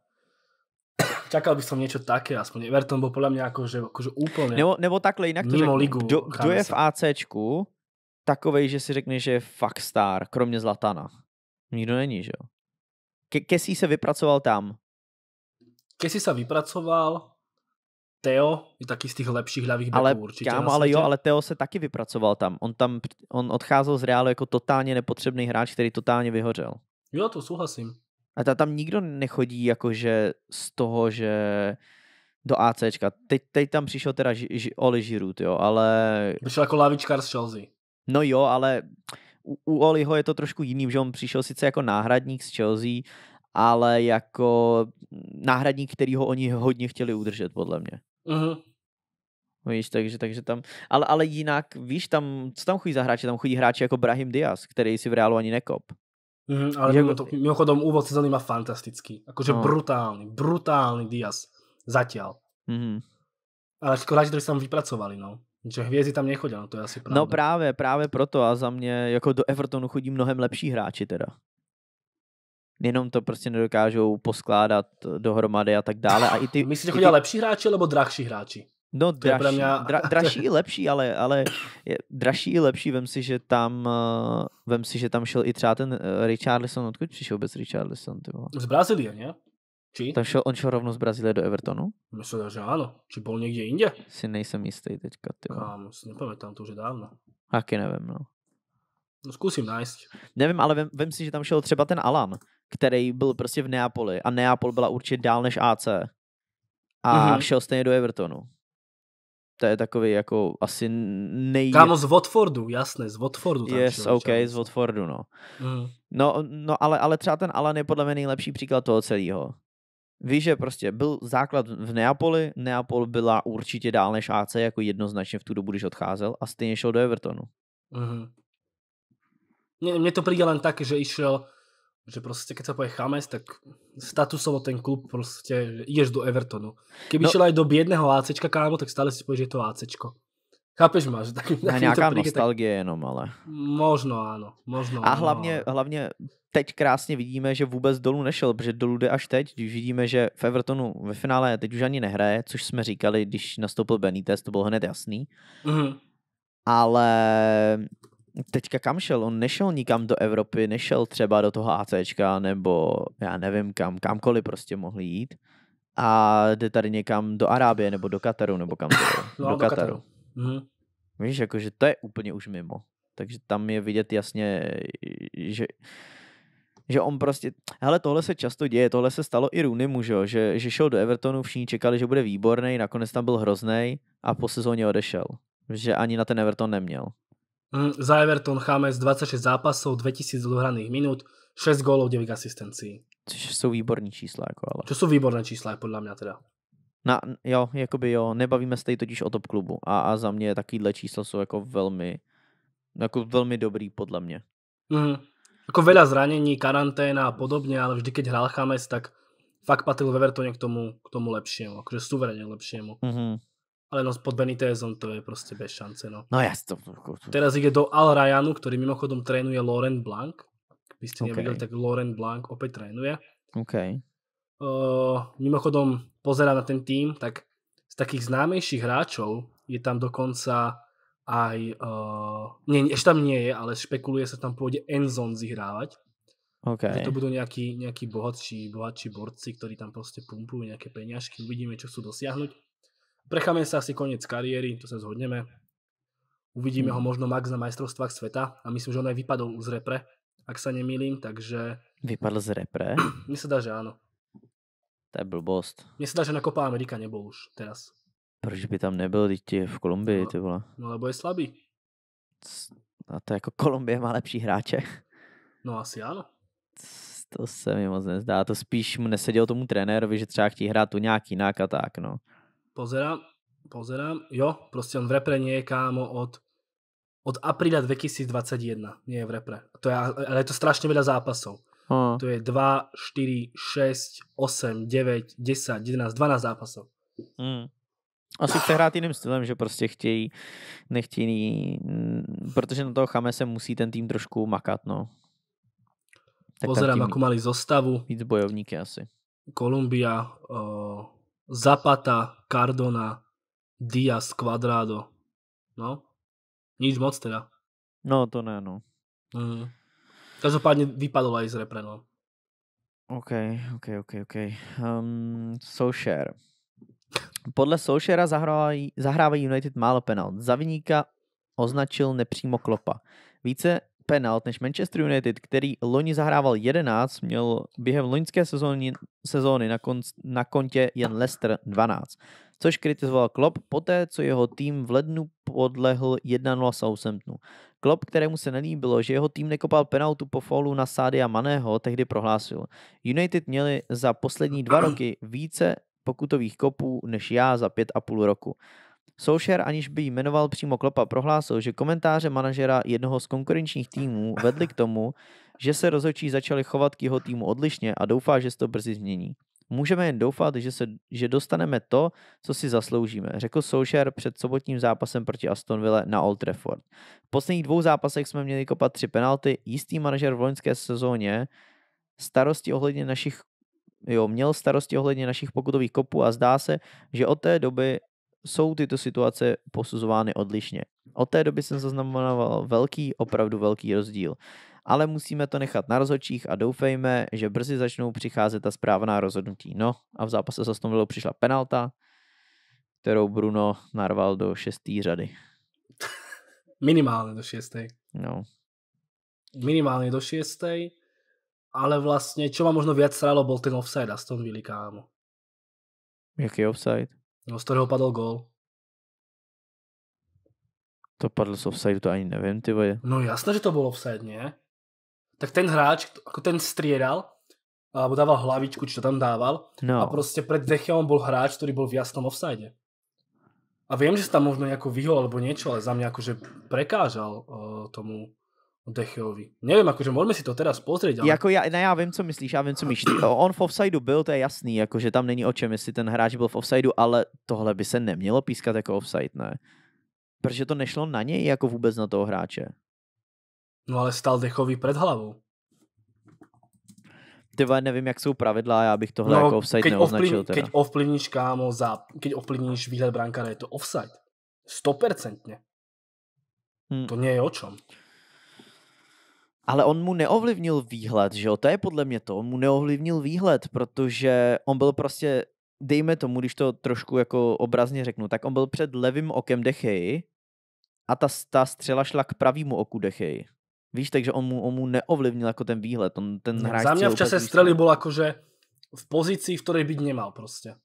čakal bych som niečo také, aspoň Everton bol podľa mňa akože, akože úplne nebo, nebo takhle jinak to mimo ligu. Kdo, kdo je v ACčku takovej, že si řekne, že je fakt star, kromě Zlatana? Nikdo není, že jo? Ke- Kesí se vypracoval tam. Kesí se vypracoval, Teo je taky z těch lepších ľavých ale, beků určitě. Kámo, ale jo, ale Teo se taky vypracoval tam. On tam on odcházel z Reálu jako totálně nepotřebný hráč, který totálně vyhořel. Jo, to souhlasím. A ta, tam nikdo nechodí jakože z toho, že do ACčka. Teď, teď tam přišel teda ži, ži, Oli Žirut, jo, ale... Přišel jako lavičkár z Chelsea. No jo, ale u, u Oliho je to trošku jiný, že on přišel sice jako náhradník z Chelsea, ale jako náhradník, který ho oni hodně chtěli udržet, podle mě. Uh-huh. Víš, takže, takže tam, ale, ale jinak, víš, tam, co tam chodí za hráče? Tam chodí hráči jako Brahim Diaz, který si v Reálu ani nekop. Mm, ale jak... to, mimochodom úvod sezóny má fantastický. Akože no. brutálny, brutálny Diaz. Zatiaľ. Mm. Ale jako hráči, ktorí sa tam vypracovali, no. Že hvězdy tam nechodí, no to je asi pravda. No právě, právě proto a za mě jako do Evertonu chodí mnohem lepší hráči teda. Jenom to prostě nedokážou poskládat dohromady a tak dále. A i ty, Myslíš, že chodí ty... lepší hráči nebo drahší hráči? No dražší, mě... dra, dražší i lepší, ale, ale je, dražší i lepší, vem si, že tam uh, vem si, že tam šel i třeba ten uh, Richarlison, odkud přišel vůbec Richarlison? Ty vole? Z Brazílie, ne? Či? Tam šel, on šel rovno z Brazílie do Evertonu? Myslím, no, že ano. Či byl někde jinde? Si nejsem jistý teďka, ty vole. Kámo, si nepamětám, to už je dávno. Taky nevím, no. No zkusím najít. Nevím, ale vem, vem si, že tam šel třeba ten Alan, který byl prostě v Neapoli a Neapol byla určitě dál než AC. A mm-hmm. šel stejně do Evertonu to je takový jako asi nej... Kámo z Watfordu, jasné, z Watfordu. Tam yes, čo, OK, čo? z Watfordu, no. Mm. No, no ale, ale třeba ten Alan je podle mě nejlepší příklad toho celého. Víš, že prostě byl základ v Neapoli, Neapol byla určitě dál než AC, jako jednoznačně v tu dobu, když odcházel a stejně šel do Evertonu. Mm-hmm. to přijde jen tak, že išel že proste keď sa povie Chames, tak statusovo ten klub proste ideš do Evertonu. Keby no, šiel aj do biedného ACčka, kámo, tak stále si povieš, že je to ACčko. Chápeš ma, že tak... Na nějaká príde, nostalgie tak... jenom, ale... Možno áno, možno A hlavně, áno. hlavně teď krásně vidíme, že vůbec dolů nešel, protože dolů jde až teď, když vidíme, že v Evertonu ve finále teď už ani nehraje, což jsme říkali, když nastoupil Benitez, to bylo hned jasný. Mm-hmm. Ale teďka kam šel? On nešel nikam do Evropy, nešel třeba do toho ACčka nebo já nevím kam, kamkoliv prostě mohli jít a jde tady někam do Arábie nebo do Kataru nebo kam to je? No, do, do Kataru. Kataru. Mhm. Víš, jakože to je úplně už mimo. Takže tam je vidět jasně, že že on prostě, hele, tohle se často děje, tohle se stalo i Rooneymu, že, že, že šel do Evertonu, všichni čekali, že bude výborný, nakonec tam byl hrozný a po sezóně odešel, že ani na ten Everton neměl. Hm, za Everton Chámec 26 zápasov, 2000 dohraných minút, 6 gólov, 9 asistencií. Což jsou výborní čísla. Jako ale. Čo jsou výborné čísla, podle mě teda. Na, jo, jakoby jo, nebavíme se tady totiž o top klubu a, a za mě takovýhle čísla jsou jako velmi, jako velmi dobrý podle mě. Mm. Jako veľa zranění, karanténa a podobně, ale vždy, když hrál Chámez, tak fakt patril Wevertoně k tomu, k tomu lepšímu, jakože suverénně lepšímu. Mm-hmm ale no pod Benitezom to je proste bez šance. No, no jasno. Teraz ide do Al Ryanu, ktorý mimochodom trénuje Laurent Blanc. Vy ste nevedeli, okay. tak Laurent Blanc opäť trénuje. OK. Uh, mimochodom pozera na ten tým, tak z takých známejších hráčov je tam dokonca aj, uh, nie, ešte tam nie je, ale špekuluje sa tam pôjde Enzon zihrávať. Okay. Že to budú nejakí, nejakí bohatší, bohatší borci, ktorí tam proste pumpujú nejaké peňažky, uvidíme, čo chcú dosiahnuť. Precháme sa asi koniec kariéry, to sa zhodneme. Uvidíme ho hmm. možno max na majstrovstvách sveta a myslím, že on aj vypadol z repre, ak sa nemýlim, takže... Vypadl z repre? Mne sa dá, že áno. To je blbost. Mně se dá, že na Copa Amerika nebyl už teraz. Proč by tam nebyl, teď je v Kolumbii, no, ty vole. No lebo je slabý. A to jako Kolumbie má lepší hráče. No asi ano. To se mi moc nezdá, to spíš mu neseděl tomu trenérovi, že třeba chtějí hrát tu nějak jinak a tak, no. Pozerám, pozerám. Jo, proste on v repre nie je kámo od, od apríla 2021. Nie je v repre. To je, ale je to strašne veľa zápasov. Aha. To je 2, 4, 6, 8, 9, 10, 11, 12 zápasov. Hmm. Asi chce hrát jiným stylem, že prostě chtějí, nechtějí, mm, protože na toho Chame se musí ten tým trošku makat, no. Tak Pozerám, ako mali zostavu. Víc bojovníky asi. Kolumbia, eh, Zapata, Cardona, Diaz, Quadrado. No, nic moc teda. No, to ne, no. Mm. Každopádně vypadl aj z repre, no. OK, OK, OK, OK. Um, Solskjaer. Podle Solskjaera zahrávají, zahrávají United málo penalt. Za vyníka označil nepřímo Klopa. Více penalt než Manchester United, který loni zahrával 11, měl během loňské sezóny, sezóny na, kon, na kontě jen Leicester 12, což kritizoval Klopp poté, co jeho tým v lednu podlehl 1-0 Southamptonu. Klopp, kterému se nelíbilo, že jeho tým nekopal penaltu po faulu na Sádia Maného, tehdy prohlásil. United měli za poslední dva roky více pokutových kopů než já za pět a půl roku. Soušer, aniž by jí jmenoval přímo Klopa, prohlásil, že komentáře manažera jednoho z konkurenčních týmů vedly k tomu, že se rozhodčí začali chovat k jeho týmu odlišně a doufá, že se to brzy změní. Můžeme jen doufat, že, se, že dostaneme to, co si zasloužíme, řekl Soušer před sobotním zápasem proti Aston Villa na Old Trafford. V posledních dvou zápasech jsme měli kopat tři penalty. Jistý manažer v loňské sezóně starosti ohledně našich jo, měl starosti ohledně našich pokutových kopů a zdá se, že od té doby jsou tyto situace posuzovány odlišně. Od té doby jsem zaznamenal velký, opravdu velký rozdíl. Ale musíme to nechat na rozhodčích a doufejme, že brzy začnou přicházet ta správná rozhodnutí. No a v zápase s Aston Villou přišla penalta, kterou Bruno narval do šestý řady. Minimálně do šesté. No. Minimálně do šesté, ale vlastně, čo má možno viac sralo, byl ten offside Aston Villa, kámo. Jaký offside? z kterého padl gol. To padl z offside, to ani nevím, ty vole. No jasné, že to bylo offside, ne? Tak ten hráč, jako ten střídal, alebo dával hlavičku, či to tam dával. No. A prostě před Decheom byl hráč, který byl v jasnom offside. A vím, že se tam možno jako vyhol alebo něco, ale za mě jakože prekážal uh, tomu Decheovi. Nevím, jakože můžeme si to teda spozřít. Ale... Jako já, ne, já vím, co myslíš, já vím, co myslíš. On v offsideu byl, to je jasný, jakože tam není o čem, jestli ten hráč byl v offsideu, ale tohle by se nemělo pískat jako offside, ne? Protože to nešlo na něj jako vůbec na toho hráče. No ale stál Dechovi před hlavou. Ty nevím, jak jsou pravidla, já bych tohle no, jako offside keď neoznačil. Ovplyv, keď ovplyvníš, kámo, za, keď ovplyvníš výhled brankára, je to offside. Stopercentně. Hmm. To nie je o čom. Ale on mu neovlivnil výhled, že jo? To je podle mě to. On mu neovlivnil výhled, protože on byl prostě, dejme tomu, když to trošku jako obrazně řeknu, tak on byl před levým okem Decheji a ta, ta střela šla k pravému oku Decheji. Víš, takže on mu, on mu neovlivnil jako ten výhled. On ten hráč Za mě v čase střely byl jakože v pozici v které byť nemal prostě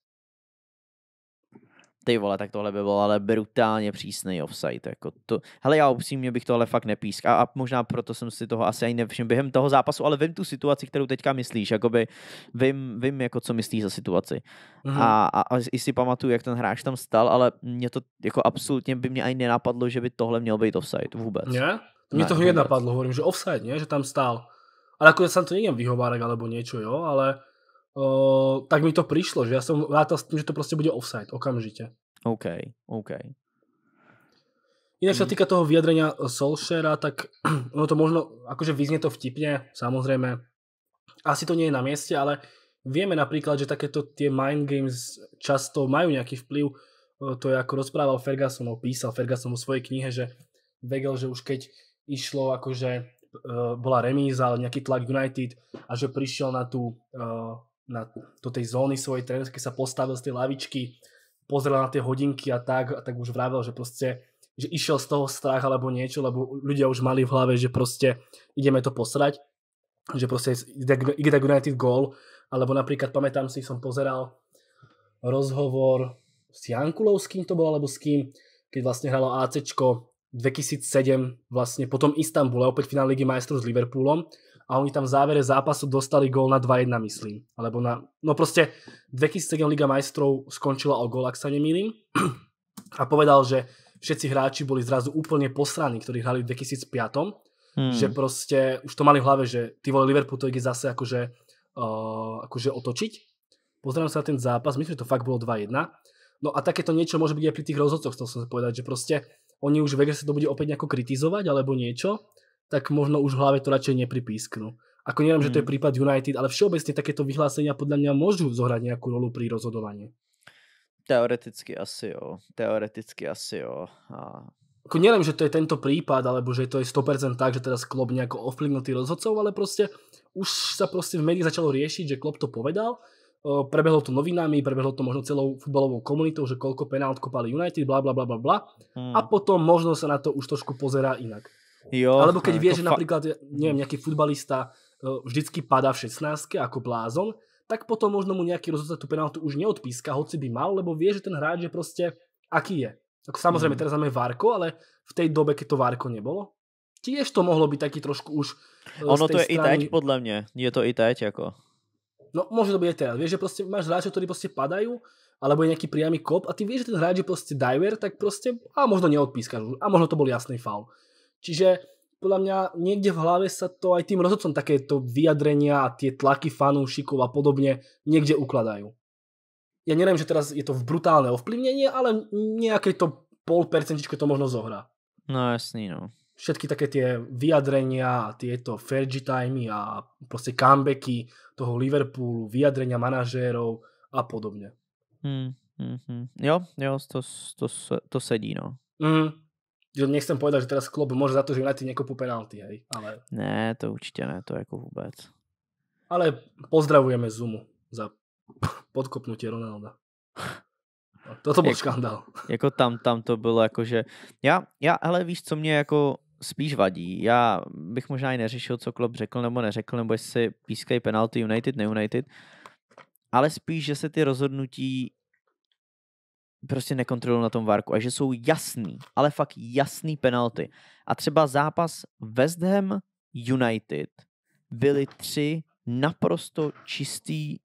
ty vole, tak tohle by bylo ale brutálně přísný offside. Jako to, hele, já upřímně bych tohle fakt nepísk. A, a možná proto jsem si toho asi ani nevšiml během toho zápasu, ale vím tu situaci, kterou teďka myslíš. Jakoby vím, vím jako co myslíš za situaci. Mhm. A, a, a, i si pamatuju, jak ten hráč tam stal, ale mě to jako absolutně by mě ani nenapadlo, že by tohle měl být offside vůbec. Ne? Mne to hned napadlo, hovorím, že offside, nie? že tam stál. Ale jako, jsem to neviem vyhovárek alebo něco, jo, ale tak mi to prišlo, že ja som rátal s tým, že to proste bude offside okamžite. OK, OK. Inak sa mm. týka toho vyjadrenia Solšera, tak ono to možno, akože vyznie to vtipne, samozrejme, asi to nie je na mieste, ale vieme napríklad, že takéto tie mind games často majú nejaký vplyv, to je ako rozprával Ferguson, no, písal Ferguson o svojej knihe, že vedel, že už keď išlo akože e, bola remíza, ale nejaký tlak United a že prišiel na tú uh, na, do tej zóny svojej trénerskej sa postavil z tej lavičky, pozrel na tie hodinky a tak, a tak už vravel, že proste že išiel z toho strach alebo niečo, lebo ľudia už mali v hlave, že proste ideme to posrať, že proste ide United goal, alebo napríklad pamätám si, som pozeral rozhovor s Jankulovským to bol, alebo s kým, keď vlastne hralo ACčko 2007 vlastne potom Istambule, opäť finále Ligy majstrov s Liverpoolom a oni tam v závere zápasu dostali gól na 2-1, myslím. Alebo na, no proste 2007 Liga majstrov skončila o gól, ak sa nemýlim. A povedal, že všetci hráči boli zrazu úplne posraní, ktorí hrali v 2005. Hmm. Že proste už to mali v hlave, že ty vole Liverpool to ide zase akože, uh, akože otočiť. Pozerám sa na ten zápas, myslím, že to fakt bolo 2-1. No a takéto niečo môže byť aj pri tých rozhodcoch, chcel som povedať, že proste oni už vedia, že sa to bude opäť nejako kritizovať alebo niečo tak možno už v hlave to radšej nepripísknu. Ako neviem, hmm. že to je hmm. prípad United, ale všeobecne takéto vyhlásenia podľa mňa môžu zohrať nejakú rolu pri rozhodovaní. Teoreticky asi jo. Teoreticky asi jo. A... Ako neviem, že to je tento prípad, alebo že to je 100% tak, že teraz Klopp nejako ovplyvnil tých rozhodcov, ale proste už sa proste v médiách začalo riešiť, že Klopp to povedal, prebehlo to novinami, prebehlo to možno celou futbalovou komunitou, že koľko penál kopali United, bla bla bla bla bla. Hmm. A potom možno sa na to už trošku pozerá inak. Jo, Alebo keď vie, že napríklad, neviem, nejaký futbalista e, vždycky padá v 16 ako blázon, tak potom možno mu nejaký rozhodca tú penáltu už neodpíska, hoci by mal, lebo vie, že ten hráč je proste aký je. Tak samozrejme, mhm. teraz máme Várko, ale v tej dobe, keď to Várko nebolo, tiež to mohlo byť taký trošku už e, Ono to je strany... i teď, podľa mňa. Je to i teď, ako. No, môže to byť aj teraz. Vieš, že proste máš hráče, ktorí proste padajú, alebo je nejaký priamy kop a ty vieš, že ten hráč je proste diver, tak proste a možno neodpískaš a možno to bol jasný faul. Čiže podľa mňa niekde v hlave sa to aj tým rozhodcom takéto vyjadrenia a tie tlaky fanúšikov a podobne niekde ukladajú. Ja neviem, že teraz je to brutálne ovplyvnenie, ale nejaké to pol percentičko to možno zohrá. No jasný, no. Všetky také tie vyjadrenia, tieto Fergie timey a proste comebacky toho Liverpoolu, vyjadrenia manažérov a podobne. Mm, mm, mm. Jo, jo, to, to, to sedí, no. Mm, nechcem povedať, že teraz klub môže za to, že United nekopú penalty, hej, ale... Ne, to určite ne, to jako vůbec. Ale pozdravujeme Zumu za podkopnutie Ronalda. No, toto byl jako, škandál. Jako tam, tam to bylo jako, že já, já, ale víš, co mě jako spíš vadí. Já bych možná i neřešil, co Klopp řekl nebo neřekl, nebo jestli pískají penalty United, ne United, ale spíš, že se ty rozhodnutí prostě nekontrolují na tom várku a že jsou jasný, ale fakt jasný penalty. A třeba zápas West Ham United byly tři naprosto čistý,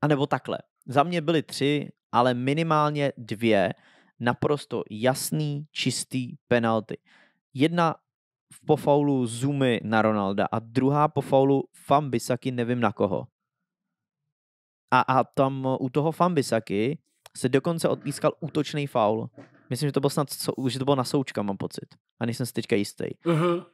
anebo takhle. Za mě byly tři, ale minimálně dvě naprosto jasný, čistý penalty. Jedna po faulu Zumy na Ronalda a druhá po faulu Fambisaki nevím na koho. A, a tam u toho Fambisaki se dokonce odpískal útočný faul. Myslím, že to bylo snad, že to bylo na součka, mám pocit. A nejsem si teďka jistý. Uh-huh.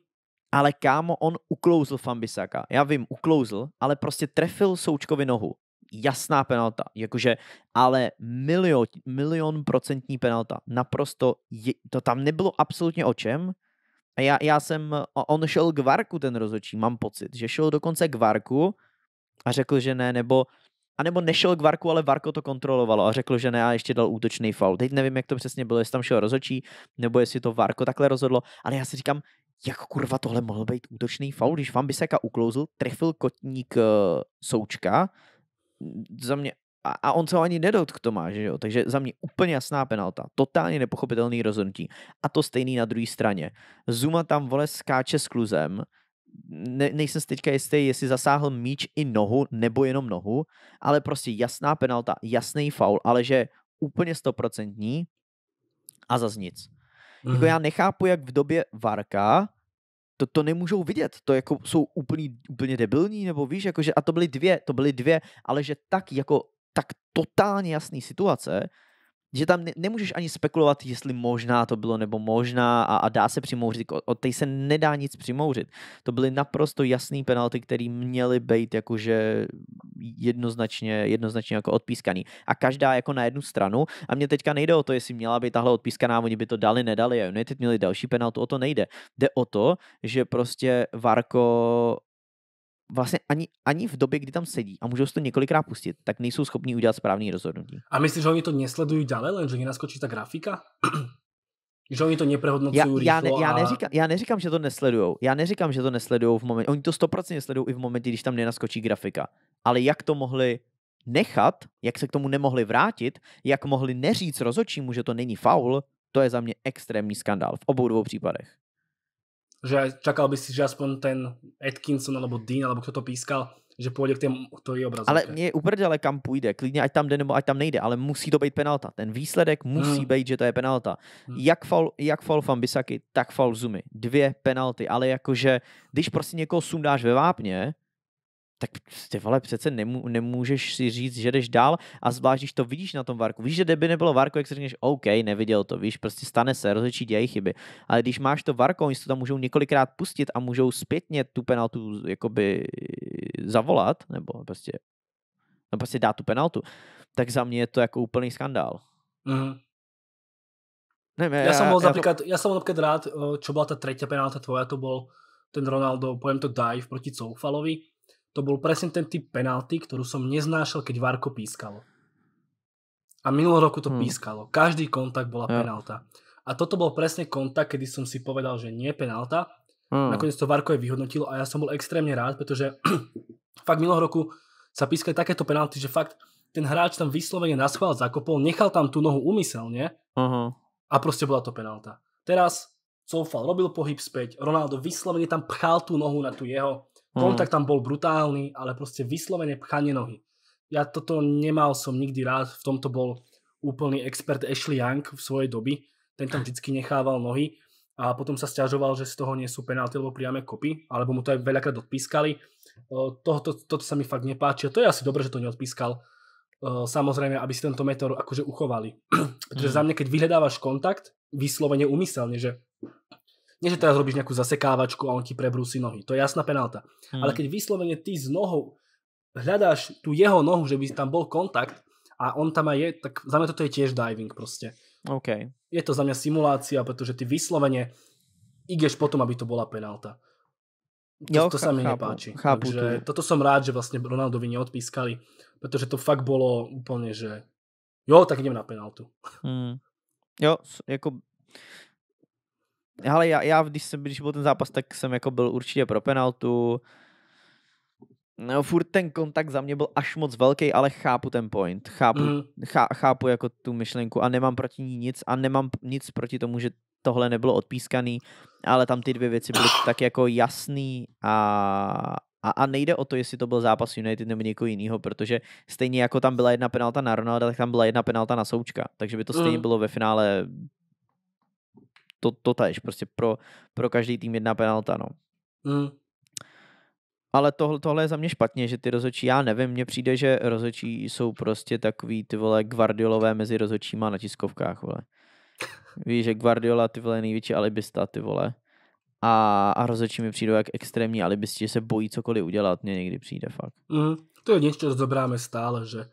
Ale kámo, on uklouzl Fambisaka. Já vím, uklouzl, ale prostě trefil součkovi nohu. Jasná penalta, jakože, ale milion, milion procentní penalta. Naprosto, je, to tam nebylo absolutně o čem. A já, já jsem, on šel k Varku ten rozočí, mám pocit, že šel dokonce k Varku a řekl, že ne, nebo a nebo nešel k Varku, ale Varko to kontrolovalo a řekl, že ne a ještě dal útočný faul. Teď nevím, jak to přesně bylo, jestli tam šel rozočí, nebo jestli to Varko takhle rozhodlo, ale já si říkám, jak kurva tohle mohl být útočný faul, když vám by se uklouzl, trefil kotník uh, Součka, mm, za mě a, a on se ho ani k tomu, že jo? takže za mě úplně jasná penalta, totálně nepochopitelný rozhodnutí. A to stejný na druhé straně. Zuma tam vole skáče s kluzem, ne, nejsem si teďka jistý, jestli zasáhl míč i nohu, nebo jenom nohu, ale prostě jasná penalta, jasný faul, ale že úplně stoprocentní a zas nic. mm Jako mhm. já nechápu, jak v době Varka to, to nemůžou vidět, to jako jsou úplně, úplně debilní, nebo víš, jakože, a to byly dvě, to byly dvě, ale že tak jako tak totálně jasný situace, že tam ne, nemůžeš ani spekulovat, jestli možná to bylo nebo možná a, a dá se přimouřit. Od té se nedá nic přimouřit. To byly naprosto jasné penalty, které měly být jakože jednoznačně, jednoznačně jako odpískaný. A každá jako na jednu stranu. A mě teďka nejde o to, jestli měla být tahle odpískaná, oni by to dali, nedali a United měli další penaltu, o to nejde. Jde o to, že prostě Varko vlastně ani, ani v době, kdy tam sedí a můžou si to několikrát pustit, tak nejsou schopni udělat správný rozhodnutí. A myslíš, že oni to nesledují dále, že nenaskočí ta grafika? Že oni to neprehodnocují já, já, ne, já, a... neříkám, já neříkám, že to nesledujou. Já neříkám, že to nesledujou v momentě. Oni to 100% sledují i v momentě, když tam nenaskočí grafika. Ale jak to mohli nechat, jak se k tomu nemohli vrátit, jak mohli neříct rozočímu, že to není faul, to je za mě extrémní skandál v obou dvou případech že čakal by si, že aspoň ten Atkinson alebo Dean, alebo kto to pískal, že půjde k tém, to je obrazovka. Ale mě je uprdele, kam půjde, klidně ať tam jde nebo ať tam nejde, ale musí to být penalta. Ten výsledek musí hmm. být, že to je penalta. Hmm. Jak fal, jak faul Fambisaky, tak fal zumi. Dvě penalty, ale jakože, když prostě někoho sundáš ve vápně, tak ty prostě, vole přece nemů, nemůžeš si říct, že jdeš dál a zvlášť, když to vidíš na tom Varku. Víš, že kdyby nebylo Varko, jak si řekneš, OK, neviděl to, víš, prostě stane se, rozličí dějí chyby. Ale když máš to Varko, oni to tam můžou několikrát pustit a můžou zpětně tu penaltu jakoby zavolat, nebo prostě, no prostě dát tu penaltu, tak za mě je to jako úplný skandál. Mm-hmm. Nevím, já, já, som bol, já, napríklad, to... ja som napríklad rád, čo byla ta třetí penalta tvoja, to byl ten Ronaldo, pojem to dive proti Coufalovi, to bol presne ten typ penalty, ktorú som neznášal, keď Varko pískalo. A minulý roku to hmm. pískalo. Každý kontakt bola ja. penalta. A toto bol presne kontakt, kedy som si povedal, že nie penalta. Hmm. Nakoniec to Varko je vyhodnotilo a ja som bol extrémne rád, pretože fakt minulý roku sa pískali takéto penalty, že fakt ten hráč tam vyslovene na schvál zakopol, nechal tam tú nohu umyselne uh-huh. a proste bola to penalta. Teraz Soufal robil pohyb späť, Ronaldo vyslovene tam pchal tú nohu na tú jeho Hm. Kontakt tam bol brutálny, ale proste vyslovene pchanie nohy. Ja toto nemal som nikdy rád, v tomto bol úplný expert Ashley Young v svojej doby, ten tam vždycky nechával nohy a potom sa stiažoval, že z toho nie sú penalty lebo priame kopy, alebo mu to aj veľakrát odpískali. Toto, to sa mi fakt nepáči a to je asi dobré, že to neodpískal. Samozrejme, aby si tento metor akože uchovali. Pretože hm. za mňa, keď vyhľadávaš kontakt, vyslovene umyselne, že Nie, že teraz robíš nejakú zasekávačku a on ti prebrúsi nohy. To je jasná penálta. Hmm. Ale keď vyslovene ty z nohou hľadáš tu jeho nohu, že by tam bol kontakt a on tam aj je, tak za mňa toto je tiež diving proste. Okay. Je to za mňa simulácia, pretože ty vyslovene ideš potom, aby to bola penálta. To, to sa mi chápu, nepáči. Chápu Takže to. toto som rád, že vlastne Ronaldovi neodpískali, pretože to fakt bolo úplne, že jo, tak idem na penaltu. Hmm. Jo, jako ale já, já když, jsem, když byl ten zápas, tak jsem jako byl určitě pro penaltu. No, furt ten kontakt za mě byl až moc velký, ale chápu ten point. Chápu, mm. chá, chápu jako tu myšlenku a nemám proti ní nic a nemám nic proti tomu, že tohle nebylo odpískaný, ale tam ty dvě věci byly tak jako jasný a, a, a nejde o to, jestli to byl zápas United nebo někoho jiného, protože stejně jako tam byla jedna penalta na Ronalda, tak tam byla jedna penalta na Součka, takže by to stejně mm. bylo ve finále to, to tež, prostě pro, pro každý tým jedna penalta, no. Mm. Ale tohle, tohle je za mě špatně, že ty rozočí, já nevím, mně přijde, že rozočí jsou prostě takový ty vole guardiolové mezi rozočíma na tiskovkách, vole. Víš, že Guardiola ty vole největší alibista, ty vole. A, a rozočí mi přijde jak extrémní alibisti, že se bojí cokoliv udělat, mě někdy přijde fakt. Mm, to je něco, co zobráme stále, že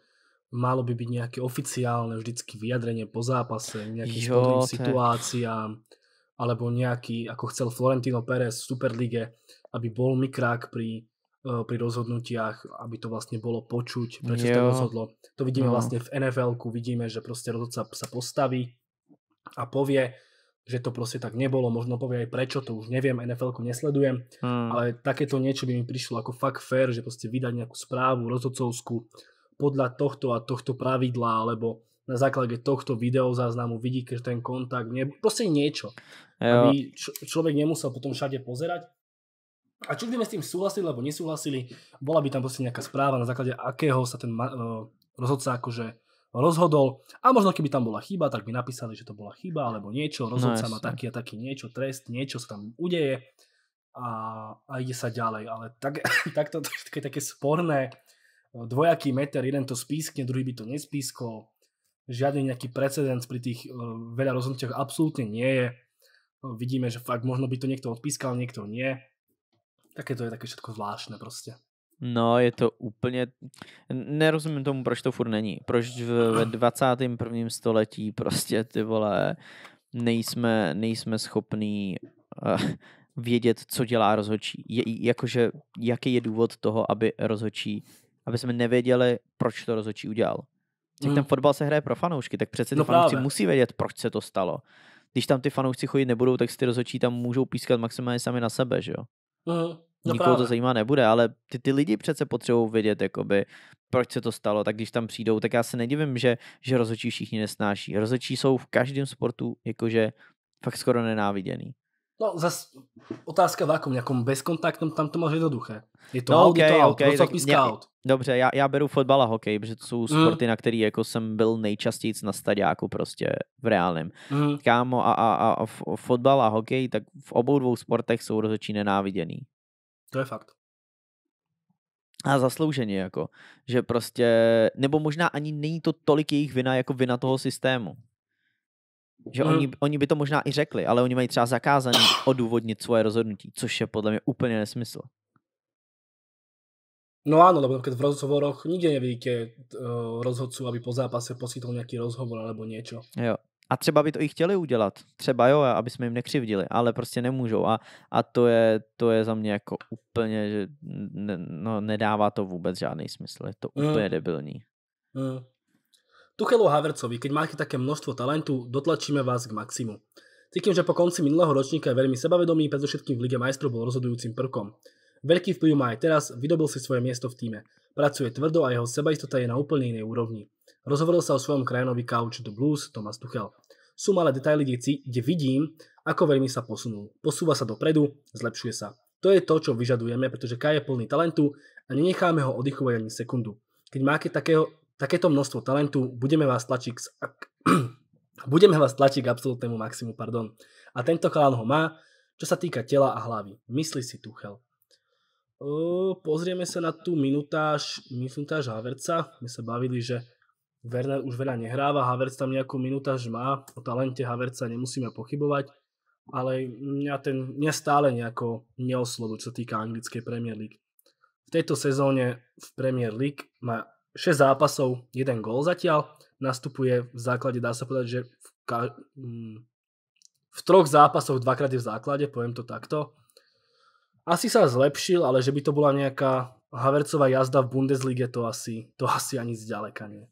malo by byť nejaké oficiálne vždycky vyjadrenie po zápase, nejakým spodným situáciám, alebo nejaký, ako chcel Florentino Pérez v Superlige, aby bol mikrák pri, uh, pri rozhodnutiach, aby to vlastne bolo počuť, prečo to rozhodlo. To vidíme no. vlastne v NFL-ku, vidíme, že proste rozhodca sa postaví a povie, že to proste tak nebolo, možno povie aj prečo, to už neviem, nfl nesledujem, mm. ale takéto niečo by mi prišlo ako fakt fair, že proste vydať nejakú správu rozhodcovskú, podľa tohto a tohto pravidla, alebo na základe tohto videozáznamu vidí ten kontakt, nie, proste niečo. Jo. Aby človek nemusel potom všade pozerať. A čo by sme s tým súhlasili alebo nesúhlasili, bola by tam proste nejaká správa, na základe akého sa ten uh, rozhodca akože rozhodol. A možno keby tam bola chyba, tak by napísali, že to bola chyba alebo niečo. Rozhodca no, má taký a taký niečo, trest, niečo sa tam udeje a, a ide sa ďalej. Ale tak, to, také, také sporné dvojaký meter, jeden to spískne, druhý by to nespískol. Žiadny nejaký precedens pri tých e, veľa rozhodnutiach absolútne nie je. Vidíme, že fakt možno by to niekto odpískal, niekto nie. Také to je také všetko zvláštne prostě. No, je to úplně... Nerozumím tomu, proč to furt není. Proč v 21. století prostě ty vole nejsme, nejsme schopní uh, vědět, co dělá rozhodčí. Je, jakože, jaký je důvod toho, aby rozhodčí aby jsme nevěděli, proč to rozhodčí udělal. Jak hmm. ten fotbal se hraje pro fanoušky, tak přece ty no fanoušci právě. musí vědět, proč se to stalo. Když tam ty fanoušci chodit nebudou, tak si ty rozhodčí tam můžou pískat maximálně sami na sebe, že jo? Hmm. No Nikoho právě. to zajímá nebude, ale ty, ty lidi přece potřebují vědět, jakoby, proč se to stalo, tak když tam přijdou, tak já se nedivím, že, že rozhodčí všichni nesnáší. Rozhodčí jsou v každém sportu jakože fakt skoro nenáviděný. No, zase otázka v jakom, jakom bezkontaktním, tam to máš jednoduché. Je to no, out, okay, je to out, okay, tak mě, out. Dobře, já, já beru fotbal a hokej, protože to jsou mhm. sporty, mm. na který jako jsem byl nejčastěji na stadiáku prostě v reálném. Mm. Kámo, a, a, a, a fotbal a hokej, tak v obou dvou sportech jsou rozhodčí nenáviděný. To je fakt. A zaslouženě jako, že prostě, nebo možná ani není to tolik jejich vina jako vina toho systému. Že mm. oni, oni by to možná i řekli, ale oni mají třeba zakázaný odůvodnit svoje rozhodnutí, což je podle mě úplně nesmysl. No ano, lebo v rozhovoroch nikde nevidíte eh, rozhodců, aby po zápase poskytl nějaký rozhovor alebo něco. Jo. A třeba by to i chtěli udělat. Třeba jo, aby jsme jim nekřivdili, ale prostě nemůžou. A, a to, je, to je za mě jako úplně, že ne, no, nedává to vůbec žádný smysl. Je to hmm. úplně mm. debilní. Mm. Tuchelu Havercovi, keď máte také množstvo talentu, dotlačíme vás k maximu. Cítim, že po konci minulého ročníka je veľmi sebavedomý, predovšetkým v Lige majstrov bol rozhodujúcim prvkom. Veľký vplyv má aj teraz, vydobil si svoje miesto v týme. Pracuje tvrdo a jeho sebaistota je na úplne inej úrovni. Rozhovoril sa o svojom krajinovi Couch the Blues Tomas Tuchel. Sú malé detaily, kde, kde vidím, ako veľmi sa posunul. Posúva sa dopredu, zlepšuje sa. To je to, čo vyžadujeme, pretože Kai je plný talentu a nenecháme ho oddychovať ani sekundu. Keď máte takéto množstvo talentu, budeme vás tlačiť k, budeme vás tlačiť k absolútnemu maximu, pardon. A tento chalán ho má, čo sa týka tela a hlavy. Myslí si Tuchel. O, pozrieme sa na tú minutáž, minutáž Haverca. My sa bavili, že Werner už veľa nehráva, Haverc tam nejakú minutáž má, o talente Haverca nemusíme pochybovať, ale mňa, ten, mňa stále nejako neoslovil, čo sa týka anglickej Premier League. V tejto sezóne v Premier League má 6 zápasov, jeden gól zatiaľ, nastupuje v základe, dá sa povedať, že v, ka- mm, v troch zápasoch dvakrát je v základe, poviem to takto. Asi sa zlepšil, ale že by to bola nejaká Havercová jazda v Bundeslige, to asi, to asi ani zďaleka nie.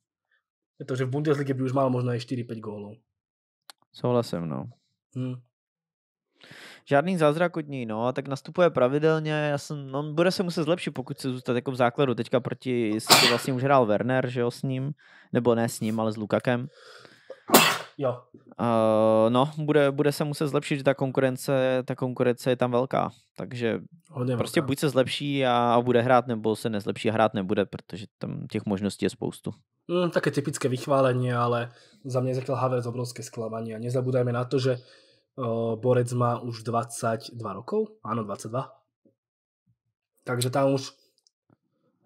Pretože v Bundeslige by už mal možno aj 4-5 gólov. Souhlasím, no. Hmm žádný zázrak od něj, no, a tak nastupuje pravidelně, já jsem, no, on bude se muset zlepšit, pokud se zůstat jako v základu, teďka proti, jestli vlastně už hrál Werner, že jo, s ním, nebo ne s ním, ale s Lukakem. Jo. Uh, no, bude, bude se muset zlepšit, že ta konkurence, ta konkurence je tam velká, takže Hodně prostě velká. buď se zlepší a a bude hrát, nebo se nezlepší a hrát nebude, protože tam těch možností je spoustu. Mm, také typické vychválení, ale za mě je Havertz obrovské sklamání A nezabudajme na to, že Eh, borec má už 22 rokov, áno 22. Takže tam už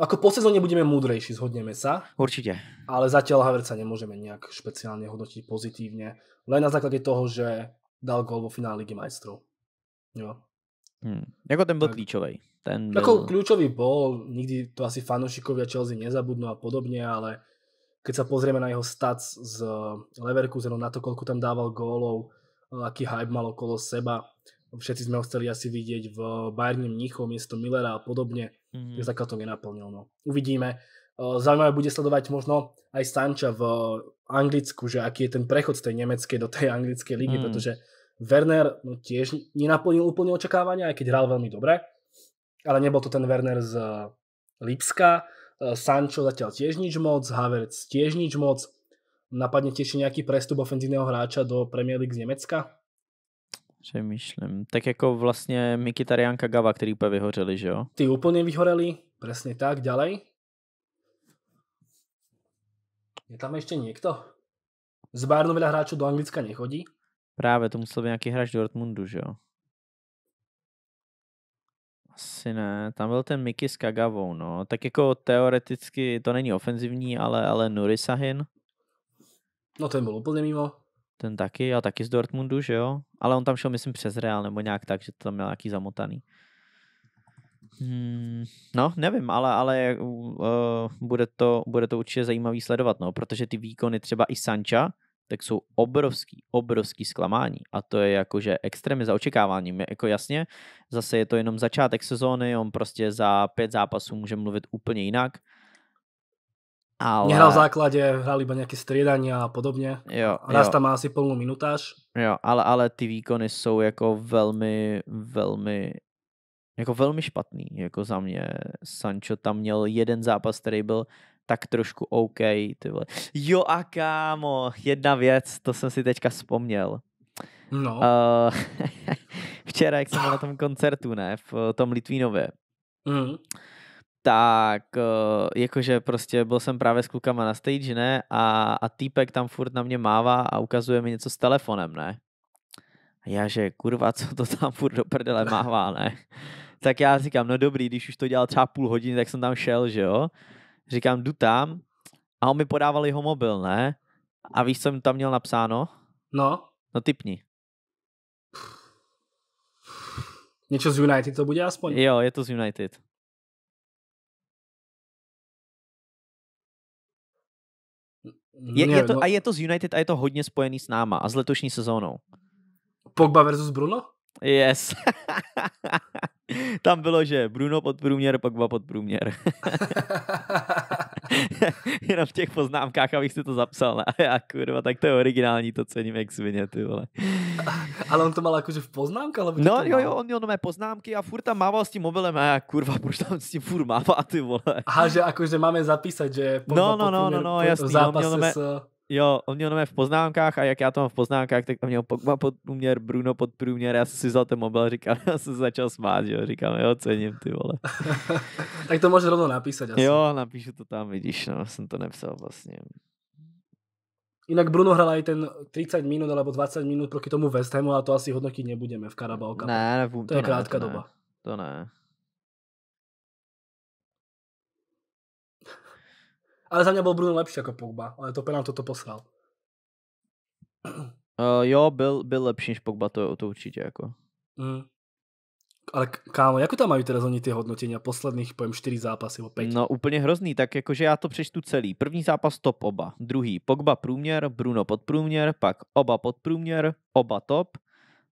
ako po sezóne budeme múdrejší, zhodneme sa. Určite. Ale zatiaľ Haverca nemôžeme nejak špeciálne hodnotiť pozitívne. Len na základe toho, že dal gol vo finále Ligy majstrov. Jo. Hmm. Jako ten byl tak. klíčový. Ten jako byl... Jako klíčový bol, nikdy to asi fanošikovia Chelsea nezabudnú a podobně, ale keď sa pozrieme na jeho stats z Leverkusenu, na to, koľko tam dával gólov, No, aký hype mal okolo seba. Všetci sme ho chceli asi vidieť v Bayerne Mnichov, miesto Millera a podobne. Mm-hmm. to nenaplnil. No. Uvidíme. E, zaujímavé bude sledovať možno aj Sanča v Anglicku, že aký je ten prechod z tej nemeckej do tej anglickej ligy, mm. pretože Werner no, tiež nenaplnil úplne očakávania, aj keď hral veľmi dobre, ale nebol to ten Werner z Lipska. E, Sancho zatiaľ tiež nič moc, Havertz tiež nič moc. Napadne ti ešte nejaký prestup ofenzívneho hráča do Premier League z Nemecka? Přemýšlím. Tak jako vlastně Mikitarian Kagawa, který úplně vyhořeli, že jo? Ty úplně vyhoreli, přesně tak, ďalej. Je tam ještě někdo? Z Bayernu veľa hráčů do Anglicka nechodí? Právě, to musel být nějaký hráč Dortmundu, že jo? Asi ne, tam byl ten Miky s Kagavou, no. Tak jako teoreticky to není ofenzivní, ale, ale Nurisahin. No ten byl úplně mimo. Ten taky, a taky z Dortmundu, že jo? Ale on tam šel, myslím, přes Real nebo nějak tak, že to tam měl nějaký zamotaný. Hmm, no, nevím, ale, ale uh, bude, to, bude to určitě zajímavý sledovat, no, protože ty výkony třeba i Sancha, tak jsou obrovský, obrovský zklamání. A to je jakože extrémně za očekáváním. Jako jasně, zase je to jenom začátek sezóny, on prostě za pět zápasů může mluvit úplně jinak. Ale... Nehral v základe, hral iba nejaké striedania a podobně. Jo, Raz jo. tam má asi plnú minutáž. Jo, ale, ale ty výkony jsou jako velmi, velmi jako velmi špatný, jako za mě. Sancho tam měl jeden zápas, který byl tak trošku OK, ty vole. Jo a kámo, jedna věc, to jsem si teďka vzpomněl. No. Uh, včera, jak jsem byl na tom koncertu, ne, v tom Litvínově, mm tak eh, jakože prostě byl jsem právě s klukama na stage, ne, a, a týpek tam furt na mě mává a ukazuje mi něco s telefonem, ne. A já, že kurva, co to tam furt do prdele mává, ne. tak já říkám, no dobrý, když už to dělal třeba půl hodiny, tak jsem tam šel, že jo. Říkám, jdu tam a on mi podával jeho mobil, ne. A víš, co mi tam měl napsáno? No. No typni. Něco z United to bude aspoň. Jo, je to z United. Je, je to, no. A je to z United a je to hodně spojený s náma a s letošní sezónou. Pogba versus Bruno? Yes. Tam bylo, že Bruno podprůměr, pod podprůměr. Jenom v těch poznámkách, abych si to zapsal. A já, kurva, tak to je originální, to cením jak svině, ty vole. Ale on to mal jakože v poznámkách? Ale no jo, jo, on měl nové poznámky a furt tam mával s tím mobilem a já, kurva, proč tam s tím furt mává, ty vole. Aha, že jakože máme zapísat, že no, no, no, no, no, no, jasný, on měl nové... s... Jo, on měl nové v poznámkách a jak já to mám v poznámkách, tak tam měl Pogba pod průměr, Bruno pod průměr, já jsem si vzal ten mobil a říkal, já jsem začal smát, jo, říkám, jo, cením ty vole. tak to můžeš rovnou napísat asi. Jo, napíšu to tam, vidíš, no, jsem to nepsal vlastně. Inak Bruno hral aj ten 30 minút alebo 20 minút proti tomu West Hamu a to asi hodnotiť nebudeme v Karabalka. Ne, ne, to, to je ne, krátka to ne, doba. To ne. Ale za mě byl Bruno lepší jako Pogba, ale to nám toto poslal. Uh, jo, byl, byl lepší než Pogba, to, to určitě jako. Mm. Ale kámo, jak tam mají teda oni ty a posledních, pojem čtyři zápasy o No úplně hrozný, tak jakože já to přečtu celý. První zápas top oba, druhý Pogba průměr, Bruno podprůměr, pak oba podprůměr, oba top,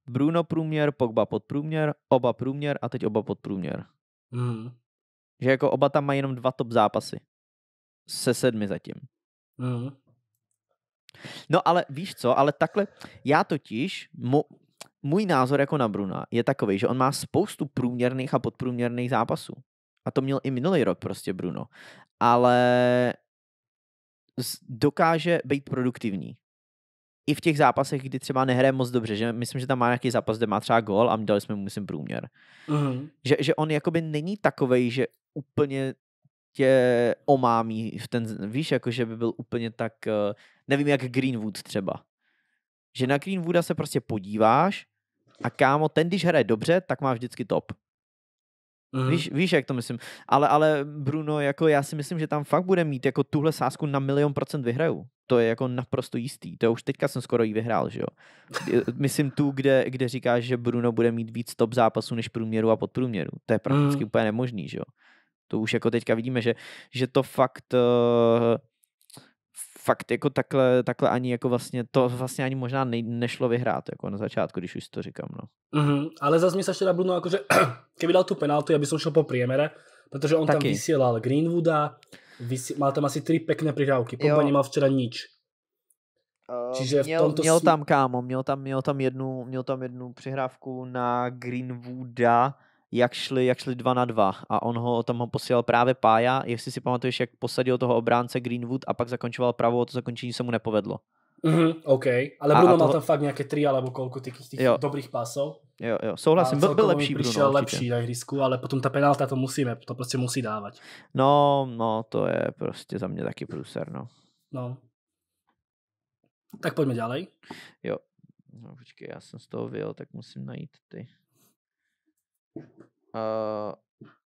Bruno průměr, Pogba podprůměr, oba průměr a teď oba podprůměr. Mm. Že jako oba tam mají jenom dva top zápasy se sedmi zatím. Mm. No ale víš co, ale takhle, já totiž, můj názor jako na Bruna je takový, že on má spoustu průměrných a podprůměrných zápasů. A to měl i minulý rok prostě Bruno. Ale dokáže být produktivní. I v těch zápasech, kdy třeba nehraje moc dobře, že myslím, že tam má nějaký zápas, kde má třeba gol a dali jsme mu, myslím, průměr. Mm. Že, že on jakoby není takovej, že úplně tě prostě omámí v ten, víš, jako že by byl úplně tak, eh, nevím, jak Greenwood třeba. Že na Greenwooda se prostě podíváš a kámo, ten, když hraje dobře, tak má vždycky top. Mm. Víš, víš, jak to myslím. Ale, ale Bruno, jako já si myslím, že tam fakt bude mít jako tuhle sázku na milion procent vyhraju. To je jako naprosto jistý. To už teďka jsem skoro jí vyhrál, že jo. Myslím tu, kde, kde říkáš, že Bruno bude mít víc top zápasů než průměru a podprůměru. To je prakticky mm. úplně nemožný, že jo. To už jako teďka vidíme, že, že to fakt eh, fakt jako takhle, takhle ani jako vlastně, to vlastně ani možná ne, nešlo vyhrát jako na začátku, když už to říkám, no. Mm-hmm. Ale zase mi se ešte na Bruno, jakože keby dal tu penaltu, já bych šel po priemere, protože on Taky. tam vysílal Greenwooda, vysí, má tam asi tři pekné prihrávky, Pogba nemal včera nič. Uh, Čiže měl, v tomto měl tam kámo, měl tam, měl tam jednu, měl tam jednu přihrávku na Greenwooda, jak šli, jak šli dva na dva a on ho, tam ho posílal právě Pája, jestli si pamatuješ, jak posadil toho obránce Greenwood a pak zakončoval pravou, to zakončení se mu nepovedlo. Mm-hmm, OK, ale Bruno má toho... tam fakt nějaké tri alebo kolku těch těch dobrých pásov. Jo, jo, souhlasím, byl, byl lepší Bruno. Přišel lepší na hrysku, ale potom ta penalta to musíme, to prostě musí dávat. No, no, to je prostě za mě taky průser, no. No. Tak pojďme dále. Jo, no počkej, já jsem z toho vyjel, tak musím najít ty. Uh,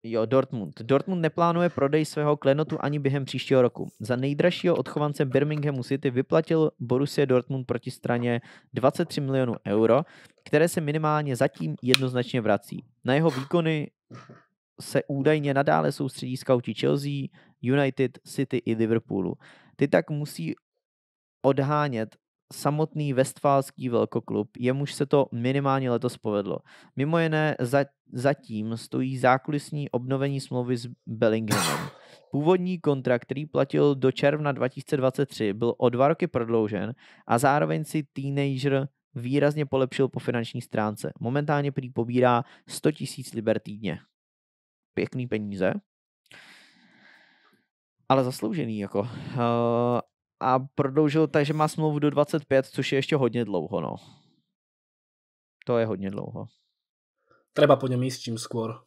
jo, Dortmund. Dortmund neplánuje prodej svého klenotu ani během příštího roku. Za nejdražšího odchovance Birminghamu City vyplatil Borussia Dortmund proti straně 23 milionů euro, které se minimálně zatím jednoznačně vrací. Na jeho výkony se údajně nadále soustředí skauti Chelsea, United, City i Liverpoolu. Ty tak musí odhánět samotný vestfálský velkoklub, jemuž se to minimálně letos povedlo. Mimo jiné za, zatím stojí zákulisní obnovení smlouvy s Bellinghamem. Původní kontrakt, který platil do června 2023, byl o dva roky prodloužen a zároveň si teenager výrazně polepšil po finanční stránce. Momentálně prý pobírá 100 000 liber týdně. Pěkný peníze. Ale zasloužený, jako. Eh, a prodloužil tak, že má smlouvu do 25, což je ještě hodně dlouho, no. To je hodně dlouho. Třeba po něm jíst čím skôr.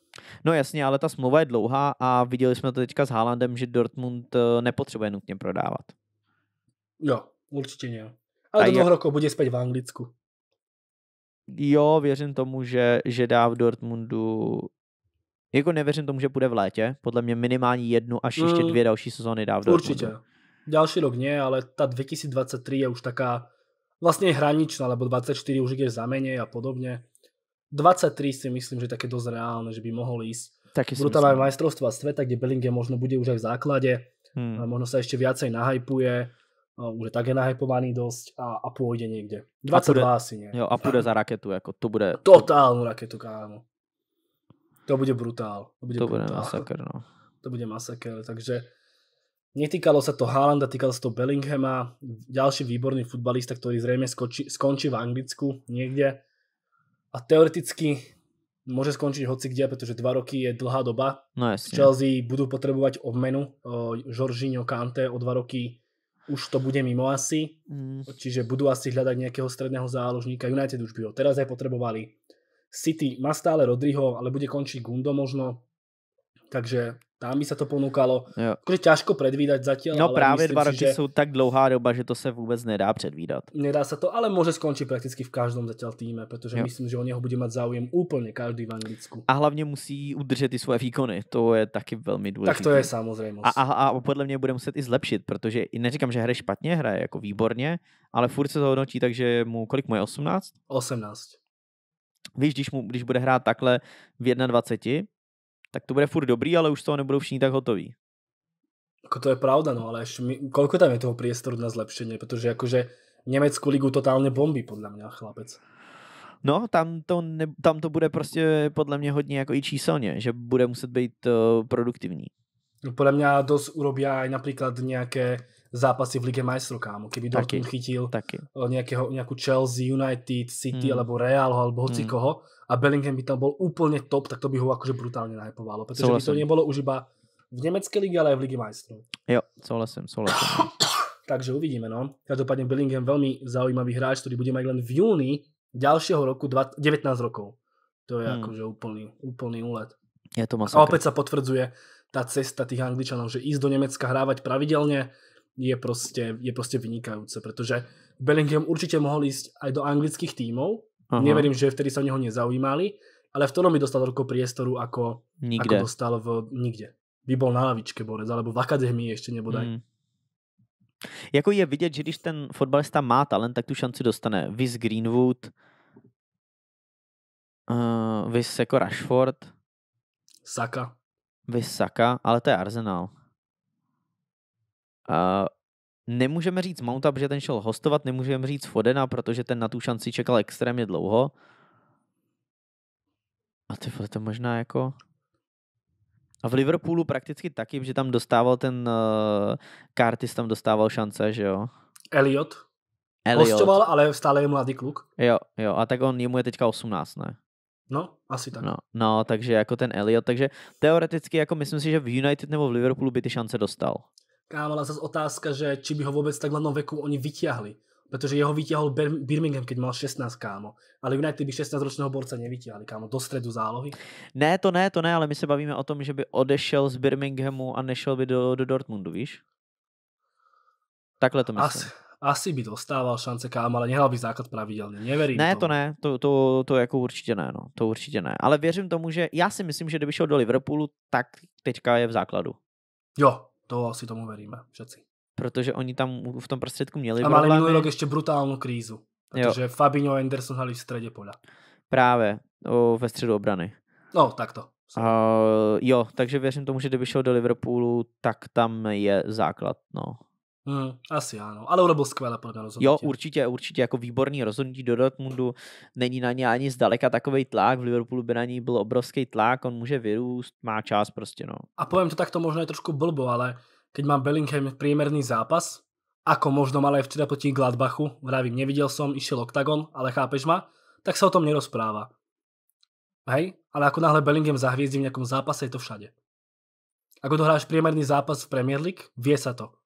No jasně, ale ta smlouva je dlouhá a viděli jsme to teďka s Haalandem, že Dortmund eh, nepotřebuje nutně prodávat. Jo, určitě ne. Ale a do dvou bude zpět v Anglicku. Jo, věřím tomu, že, že dá v Dortmundu jako nevěřím tomu, že bude v létě. Podle mě minimálně jednu až ještě mm. dvě další sezóny dá v Dortmundu. Určitě, ďalší rok nie, ale tá 2023 je už taká vlastne hraničná, lebo 24 už ide za menej a podobne. 23 si myslím, že je také dosť reálne, že by mohol ísť. Taky Budú tam aj majstrovstva sveta, kde Bellingham možno bude už aj v základe, hmm. možno sa ešte viacej nahajpuje, už je také nahajpovaný dosť a, a pôjde niekde. 22 a půjde, asi nie. Jo, a pôjde za raketu, to bude... Totálnu raketu, kámo. To bude brutál. To bude, to bude no. To bude masakr, takže Netýkalo sa to Haalanda, týkalo sa to Bellinghama, ďalší výborný futbalista, ktorý zrejme skončí v Anglicku niekde. A teoreticky môže skončiť hoci kde, pretože dva roky je dlhá doba. No jasne. Chelsea budú potrebovať obmenu. Eh, Jorginho Kante o dva roky už to bude mimo asi. Mm. Čiže budú asi hľadať nejakého stredného záložníka. United už by ho teraz aj potrebovali. City má stále Rodriho, ale bude končiť Gundo možno. Takže tam by se to ponúkalo. Jo. Těžko předvídat zatím. No ale právě dva roky že... jsou tak dlouhá doba, že to se vůbec nedá předvídat. Nedá se to, ale může skončit prakticky v každém zatím týme, protože jo. myslím, že o něho bude mít záujem úplně každý v Anglicku. A hlavně musí udržet ty svoje výkony, to je taky velmi důležité. Tak to je samozřejmě. A, a, a podle mě bude muset i zlepšit, protože neříkám, že hraje špatně, hraje jako výborně, ale furt se to hodnotí, takže mu kolik mu je 18? 18. Víš, když, mu, když bude hrát takhle v 21, tak to bude furt dobrý, ale už to nebudou všichni tak hotoví. Jako to je pravda, no ale ešte mi, koľko tam je toho priestoru na zlepšenie, protože akože Německou ligu totálně bombí, podle mě, chlapec. No, tam to, ne, tam to bude prostě podle mě hodně jako i číselně, že bude muset být uh, produktivní. No, podle mě dost urobí aj například nějaké zápasy v Lige majstrov, kámo. Keby Dortmund chytil taky. Eh, Nejakého, nejakú Chelsea, United, City mm. alebo Real alebo hoci mm. koho a Bellingham by tam bol úplne top, tak to by ho akože brutálne najpovalo, pretože souhlasím. by to nebolo už iba v nemecké lige, ale aj v Lige majstrov. Jo, souhlasím, souhlasím. Takže uvidíme, no. Každopádne Bellingham veľmi zaujímavý hráč, ktorý bude mať len v júni ďalšieho roku 20, 19 rokov. To je hmm. akože úplný, úplný úlet. Je to masakr. A opäť sa potvrdzuje tá cesta tých Angličanov, že ísť do Nemecka hrávať pravidelne, je prostě, je prostě vynikajúce, protože Bellingham určitě mohl jít aj do anglických týmů, Aha. Neverím, že vtedy sa o neho nezaujímali, ale v tom mi dostal toľko priestoru, ako, ako dostal v nikde. By bol na lavičke Borec, alebo v akademii ešte nebodaj. Hmm. Jako je vidět, že když ten fotbalista má talent, tak tu šanci dostane. Vis Greenwood, uh, Vis jako Rashford, Saka. Vis Saka, ale to je Arsenal. Eh, nemůžeme říct Mounta, protože ten šel hostovat, nemůžeme říct Fodena, protože ten na tu šanci čekal extrémně dlouho. A ty to možná jako... A v Liverpoolu prakticky taky, že tam dostával ten... Uh, Curtis tam dostával šance, že jo? Elliot. Elliot. Hostoval, ale stále je mladý kluk. Jo, jo, a tak on, jemu je teďka 18, ne? No, asi tak. No, no, takže jako ten Elliot, takže teoreticky jako myslím si, že v United nebo v Liverpoolu by ty šance dostal stávala zase otázka, že či by ho vôbec tak mladom veku oni vytiahli. Pretože jeho vytiahol Birmingham, keď mal 16, kámo. Ale United by 16-ročného borce nevytiahli, kámo, do stredu zálohy. Ne, to ne, to ne, ale my se bavíme o tom, že by odešel z Birminghamu a nešel by do, do Dortmundu, víš? Takhle to myslím. Asi, asi by dostával šance kámo, ale nehal by základ pravidelně. Neverím Ne, tomu. to ne, to, to, to jako určitě ne, no. To určitě ne. Ale věřím tomu, že já si myslím, že kdyby šel do Liverpoolu, tak teďka je v základu. Jo, to asi tomu veríme všetci. Protože oni tam v tom prostředku měli A mali problémy. minulý rok ještě brutálnu krízu. Protože jo. Fabinho a Anderson hali v středě pola. Právě, o, ve středu obrany. No, tak to. Uh, jo, takže věřím tomu, že kdyby šel do Liverpoolu, tak tam je základ, no. Hmm, asi ano, ale ono bylo skvělé podle mě rozhodnutí. Jo, určitě, určitě, jako výborný rozhodnutí do Dortmundu, není na ně ani zdaleka takový tlak, v Liverpoolu by na ní byl obrovský tlak, on může vyrůst, má čas prostě, no. A povím to takto možná je trošku blbo, ale keď mám Bellingham průměrný zápas, ako možno mal aj včera proti Gladbachu, vravím, neviděl som, išiel oktagon, ale chápeš ma, tak se o tom nerozpráva. Hej? Ale ako náhle Bellingham zahvězdí v nějakém zápase, je to všade. Ako dohráš průměrný zápas v Premier League, vie sa to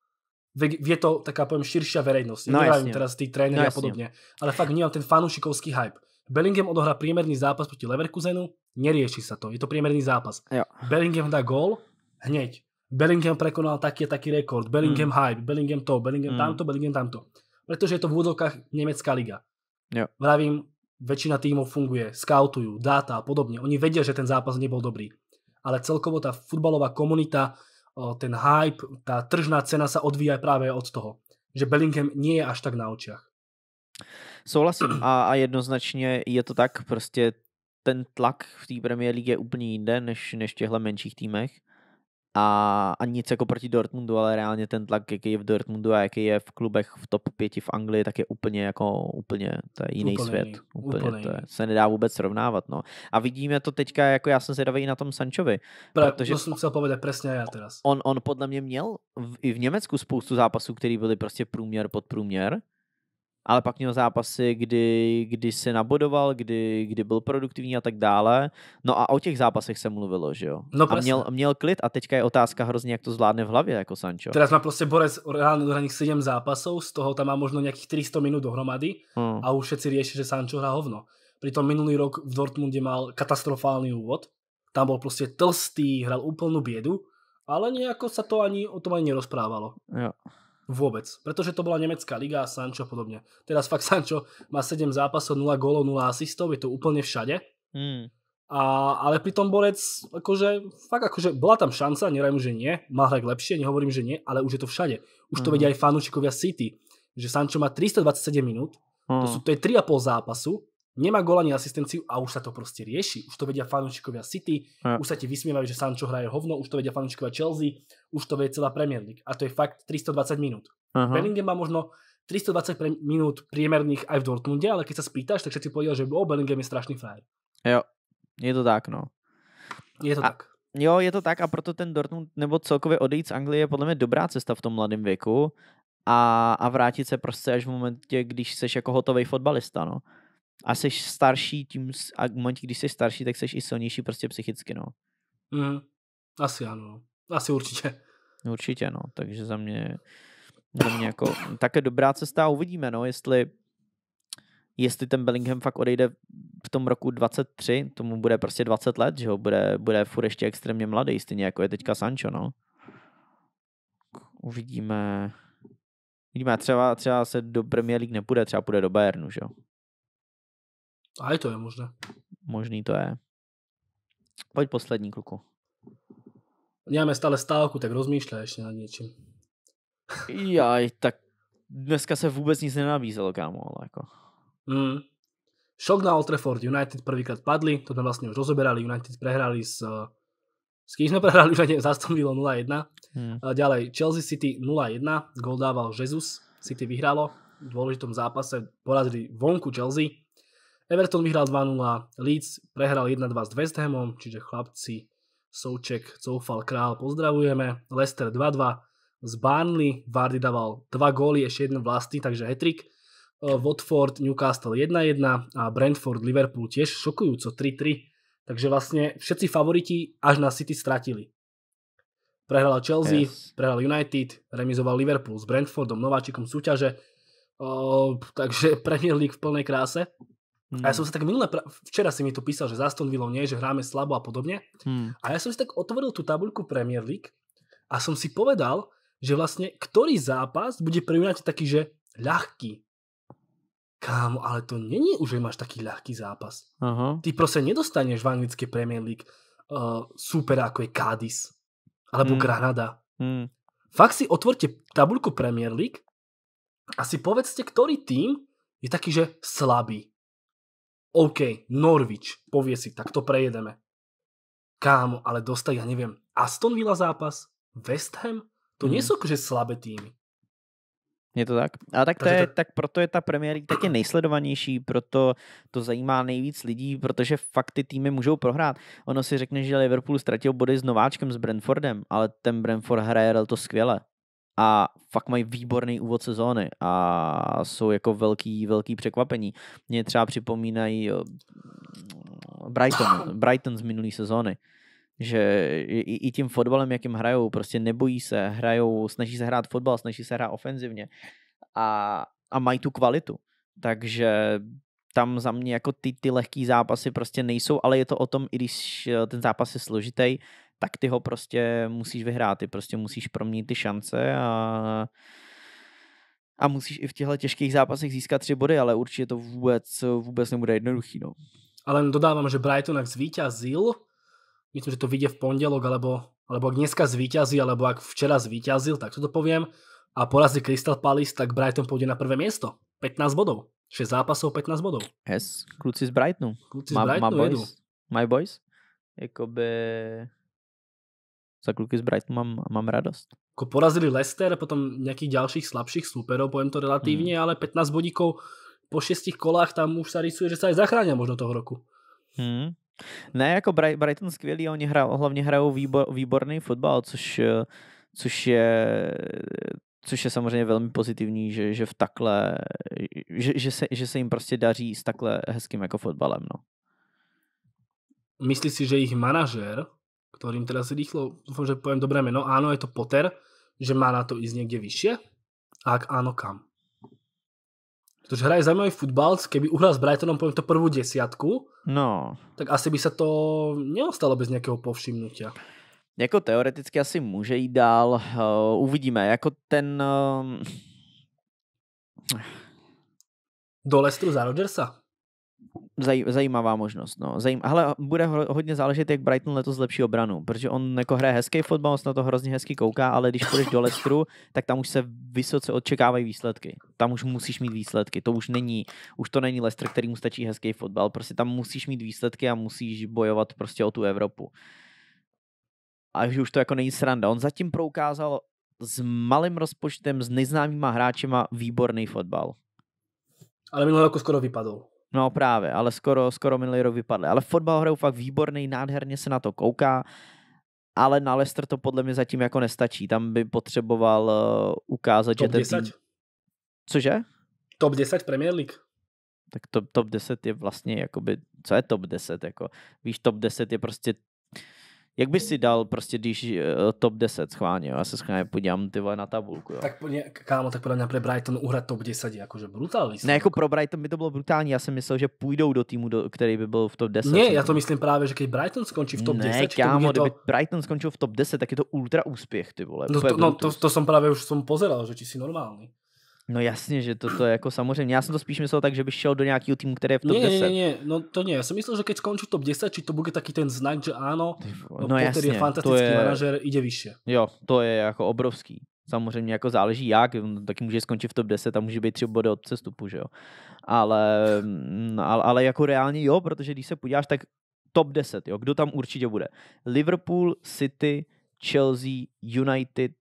vie to taká poviem širšia verejnosť. No, Nevím teraz tí tréneri no, a podobně, ale fakt vnímam ten fanúšikovský hype. Bellingham odohrá priemerný zápas proti Leverkusenu, nerieši sa to, je to priemerný zápas. Jo. Bellingham dá gól, hneď. Bellingham prekonal taký a taký rekord, Bellingham hmm. hype, Bellingham to, Bellingham mm. tamto, Bellingham tamto. Pretože je to v údokách nemecká liga. Jo. Vravím, väčšina tímov funguje, scoutujú, dáta a podobne. Oni vedia, že ten zápas nebol dobrý. Ale celkovo tá futbalová komunita ten hype, tá tržná cena sa odvíja práve od toho, že Bellingham nie je až tak na očiach. Souhlasím a, a jednoznačně je to tak, prostě ten tlak v té Premier League je úplně jinde než, než v těchto menších týmech a, a nic jako proti Dortmundu, ale reálně ten tlak, jaký je v Dortmundu a jaký je v klubech v top 5 v Anglii, tak je úplně jako úplně, to je jiný úplně svět. Úplně, úplně to je, se nedá vůbec srovnávat. No. A vidíme to teďka, jako já jsem zvědavý i na tom Sančovi. Pra, protože to jsem chtěl povědět přesně já teraz. On, on podle mě měl v, i v Německu spoustu zápasů, které byly prostě průměr pod průměr ale pak měl zápasy, kdy, kdy se nabodoval, kdy, kdy byl produktivní a tak dále. No a o těch zápasech se mluvilo, že jo? No, a měl, měl klid a teďka je otázka hrozně, jak to zvládne v hlavě, jako Sancho. Teraz má prostě Borec reálně hraných 7 zápasů, z toho tam má možno nějakých 300 minut dohromady hmm. a už všetci rieši, že Sancho hrá hovno. Pritom minulý rok v Dortmundě mal katastrofální úvod, tam byl prostě tlstý, hral úplnou bědu, ale nějako se to ani o tom ani nerozprávalo. Jo. Vôbec. Pretože to bola nemecká liga a Sancho podobne. Teraz fakt Sancho má 7 zápasov, 0 gólov, 0 asistov, je to úplne všade. Mm. A, ale pritom Borec, akože, fakt akože, bola tam šanca, nerajím, že nie, má hrať lepšie, nehovorím, že nie, ale už je to všade. Už to mm. vedia aj fanúčikovia City, že Sancho má 327 minút, mm. to, hmm. sú, to je 3,5 zápasu, nemá gól ani asistenciu a už sa to proste rieši. Už to vedia fanúšikovia City, ja. už sa ti vysmievajú, že Sancho hraje hovno, už to vedia fanúšikovia Chelsea, už to vedia celá Premier League. A to je fakt 320 minút. Aha. Bellingham má možno 320 pre- minút priemerných aj v Dortmunde, ale keď sa spýtaš, tak všetci povedia, že o, Bellingham je strašný frajer. Jo, je to tak, no. Je to a, tak. Jo, je to tak a proto ten Dortmund nebo celkově odejít z Anglie je podle mě dobrá cesta v tom mladém věku a, a vrátit se prostě až v momentě, když seš jako hotový fotbalista, no a jsi starší tím, a momentě, když jsi starší, tak jsi i silnější prostě psychicky, no. Mm, asi ano, no. asi určitě. Určitě, no, takže za mě, za mě jako také dobrá cesta a uvidíme, no, jestli jestli ten Bellingham fakt odejde v tom roku 23, tomu bude prostě 20 let, že ho bude, bude furt ještě extrémně mladý, stejně jako je teďka Sancho, no. Uvidíme, uvidíme, třeba, třeba se do Premier League nepůjde, třeba půjde do Bayernu, že jo. A je to je možné. Možný to je. Pojď poslední, kluku. Děláme stále stávku, tak rozmýšlej ještě nad něčím. Jaj, tak dneska se vůbec nic nenabízelo, kámo, ale jako... Mm. Šok na Old Trafford. United prvýkrát padli, to jsme vlastně už rozoberali. United prehrali s... S kým jsme prehrali, už ani zastomilo 0-1. Hmm. Ďalej, Chelsea City 0-1, gol dával Jesus, City vyhralo v dôležitom zápase, porazili vonku Chelsea, Everton vyhral 2-0, Leeds prehral 1-2 s West Hamom, čiže chlapci, Souček, Coufal, Král, pozdravujeme. Leicester 2-2 z Burnley, Vardy dával 2 góly, ešte jeden vlastný, takže hetrik. E, Watford, Newcastle 1-1 a Brentford, Liverpool tiež šokujúco 3-3. Takže vlastne všetci favoriti až na City stratili. Prehrala Chelsea, prehrala United, remizoval Liverpool s Brentfordom, nováčikom súťaže. E, takže Premier League v plnej kráse. Hmm. A ja hmm. som sa tak minulé, včera si mi to písal, že za Aston nie, že hráme slabo a podobne. Hmm. A ja som si tak otvoril tú tabuľku Premier League a som si povedal, že vlastne ktorý zápas bude pre United taký, že ľahký. Kámo, ale to není už, že máš taký ľahký zápas. Uh-huh. Ty proste nedostaneš v anglické Premier League uh, eh, super ako je Cádiz alebo hmm. Granada. Hmm. Fakt si otvorte tabuľku Premier League a si povedzte, ktorý tým je taký, že slabý OK, Norwich, povie si, tak to prejedeme. Kámo, ale dostaj, ja neviem, Aston Villa zápas, West Ham, to mm. nie mhm. sú akože slabé týmy. Je to tak? A tak, to je, tak proto je ta premiéra taky nejsledovanější, proto to zajímá nejvíc lidí, protože fakt ty týmy můžou prohrát. Ono si řekne, že Liverpool ztratil body s nováčkem s Brentfordem, ale ten Brentford hraje to skvěle a fakt mají výborný úvod sezóny a jsou jako velký, velký překvapení. Mě třeba připomínají eh, Brighton, Brighton z minulé sezóny že i, i tím fotbalem, jakým hrajou, prostě nebojí se, hrajou, snaží se hrát fotbal, snaží se hrát ofenzivně a, a mají tu kvalitu. Takže tam za mě jako ty, ty lehký zápasy prostě nejsou, ale je to o tom, i když eh, ten zápas je složitý, tak ty ho prostě musíš vyhrát, ty prostě musíš proměnit ty šance a a musíš i v těchto těžkých zápasech získat tři body, ale určitě to vůbec, vůbec nebude jednoduchý. No. Ale dodávám, že Brighton jak zvítězil, myslím, že to vidě v pondělok, alebo, alebo jak dneska zvítězí, alebo jak včera zvítězil, tak to to povím. a porazí Crystal Palace, tak Brighton půjde na prvé miesto. 15 bodov. 6 zápasov, 15 bodov. Yes, kluci z Brightonu. Kluci z Brightonu my, my boys. My boys. Jakoby za kluky z Brightonu mám, mám radost. Ko jako porazili Leicester, potom nějakých dalších slabších súperov, pojem to relativně, hmm. ale 15 bodíků po šestich kolách tam už se rysuje, že se aj zachrání možno toho roku. Hmm. Ne, jako Brighton skvělý, oni hra, hlavně hrajou výbor, výborný fotbal, což, což je což je samozřejmě velmi pozitivní, že, že v takhle, že, že, se, že se jim prostě daří s takhle hezkým jako fotbalem, no. Myslíš si, že jejich manažer ktorým teraz rýchlo, dúfam, že poviem dobré meno, áno, je to Potter, že má na to ísť niekde vyššie? A ak áno, kam? hra je zaujímavý futbal, keby uhral s Brightonom poviem to prvú desiatku, no. tak asi by se to neostalo bez nejakého povšimnutia. Jako teoreticky asi může jít dál, uh, uvidíme, jako ten... Uh... Do Lestru za Rodgersa? zaj, zajímavá možnost. No. Zajím, ale bude ho, hodně záležet, jak Brighton letos zlepší obranu, protože on jako hraje hezký fotbal, on se na to hrozně hezky kouká, ale když půjdeš do Lestru, tak tam už se vysoce očekávají výsledky. Tam už musíš mít výsledky. To už není, už to není Lester, který mu stačí hezký fotbal. Prostě tam musíš mít výsledky a musíš bojovat prostě o tu Evropu. A že už to jako není sranda. On zatím proukázal s malým rozpočtem, s neznámýma hráčema výborný fotbal. Ale minulý rok skoro vypadl. No právě, ale skoro, skoro minulý rok vypadly. Ale fotbal hrajou fakt výborný, nádherně se na to kouká, ale na Leicester to podle mě zatím jako nestačí. Tam by potřeboval eh, ukázat, top že ten Tým... Cože? Top 10 Premier League. Tak top, top 10 je vlastně jakoby, co je top 10? Jako, víš, top 10 je prostě jak bys si dal prostě, když uh, top 10 schválně, já se schválně podívám ty vole na tabulku. Jo? Tak podle, kámo, tak podle mě pro Brighton uhrat top 10 jakože brutální. Ne, jako pro Brighton by to bylo brutální, já jsem myslel, že půjdou do týmu, do, který by byl v top 10. Ne, já to myslím právě, že když Brighton skončí v top ne, 10. Ne, kámo, to... kdyby Brighton skončil v top 10, tak je to ultra úspěch, ty vole. No, to, no to, to, jsem právě už jsem pozeral, že či jsi normální. No jasně, že to, to je jako samozřejmě. Já jsem to spíš myslel tak, že by šel do nějakého týmu, který je v top nie, 10. ne, ne. no to ne. Já jsem myslel, že keď skončí top 10, či to bude taký ten znak, že ano, no, no jasně, je fantastický to je, manažer, ide vyše. Jo, to je jako obrovský. Samozřejmě jako záleží jak, taky může skončit v top 10 a může být třeba body od přestupu, že jo. Ale, mm, ale, ale jako reálně jo, protože když se podíváš, tak top 10, jo, kdo tam určitě bude. Liverpool, City, Chelsea, United,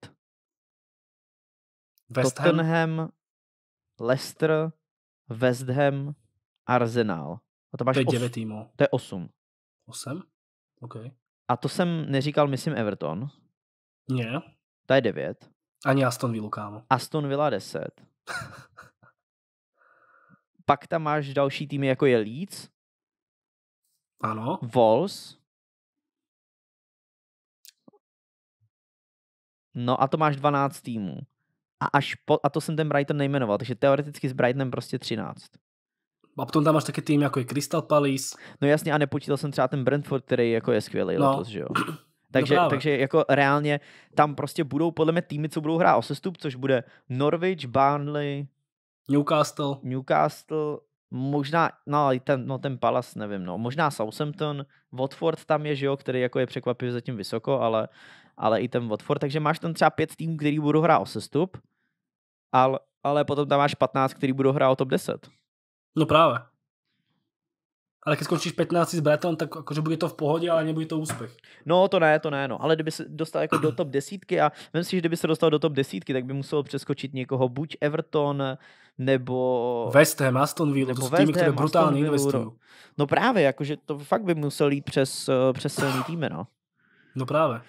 West Tottenham, Leicester, West Ham, Arsenal. A to, máš to je 9 týmů. To je 8. 8? OK. A to jsem neříkal, myslím, Everton. Ne. To je 9. Ani Aston Villa, kámo. Aston Villa 10. Pak tam máš další týmy, jako je Leeds. Ano. Wolves. No a to máš 12 týmů a až po, a to jsem ten Brighton nejmenoval, takže teoreticky s Brightonem prostě 13. A potom tam máš také tým, jako je Crystal Palace. No jasně, a nepočítal jsem třeba ten Brentford, který jako je skvělý no. letos, že jo. No takže, no takže jako reálně tam prostě budou podle mě týmy, co budou hrát o sestup, což bude Norwich, Burnley, Newcastle, Newcastle, možná, no ten, no ten Palace, nevím, no, možná Southampton, Watford tam je, že jo, který jako je překvapivě zatím vysoko, ale ale i ten Watford, takže máš tam třeba pět týmů, který budou hrát o sestup, ale, ale potom tam máš 15, který budou hrát o top 10. No právě. Ale když skončíš 15 s Breton, tak jakože bude to v pohodě, ale nebude to úspěch. No to ne, to ne, no. Ale kdyby se dostal jako do top desítky a myslím si, že kdyby se dostal do top desítky, tak by musel přeskočit někoho, buď Everton, nebo... West Ham, Aston Villa, nebo to jsou týmy, které brutálně investují. No právě, jakože to fakt by musel jít přes, eh, přes silný týmy, no. No právě.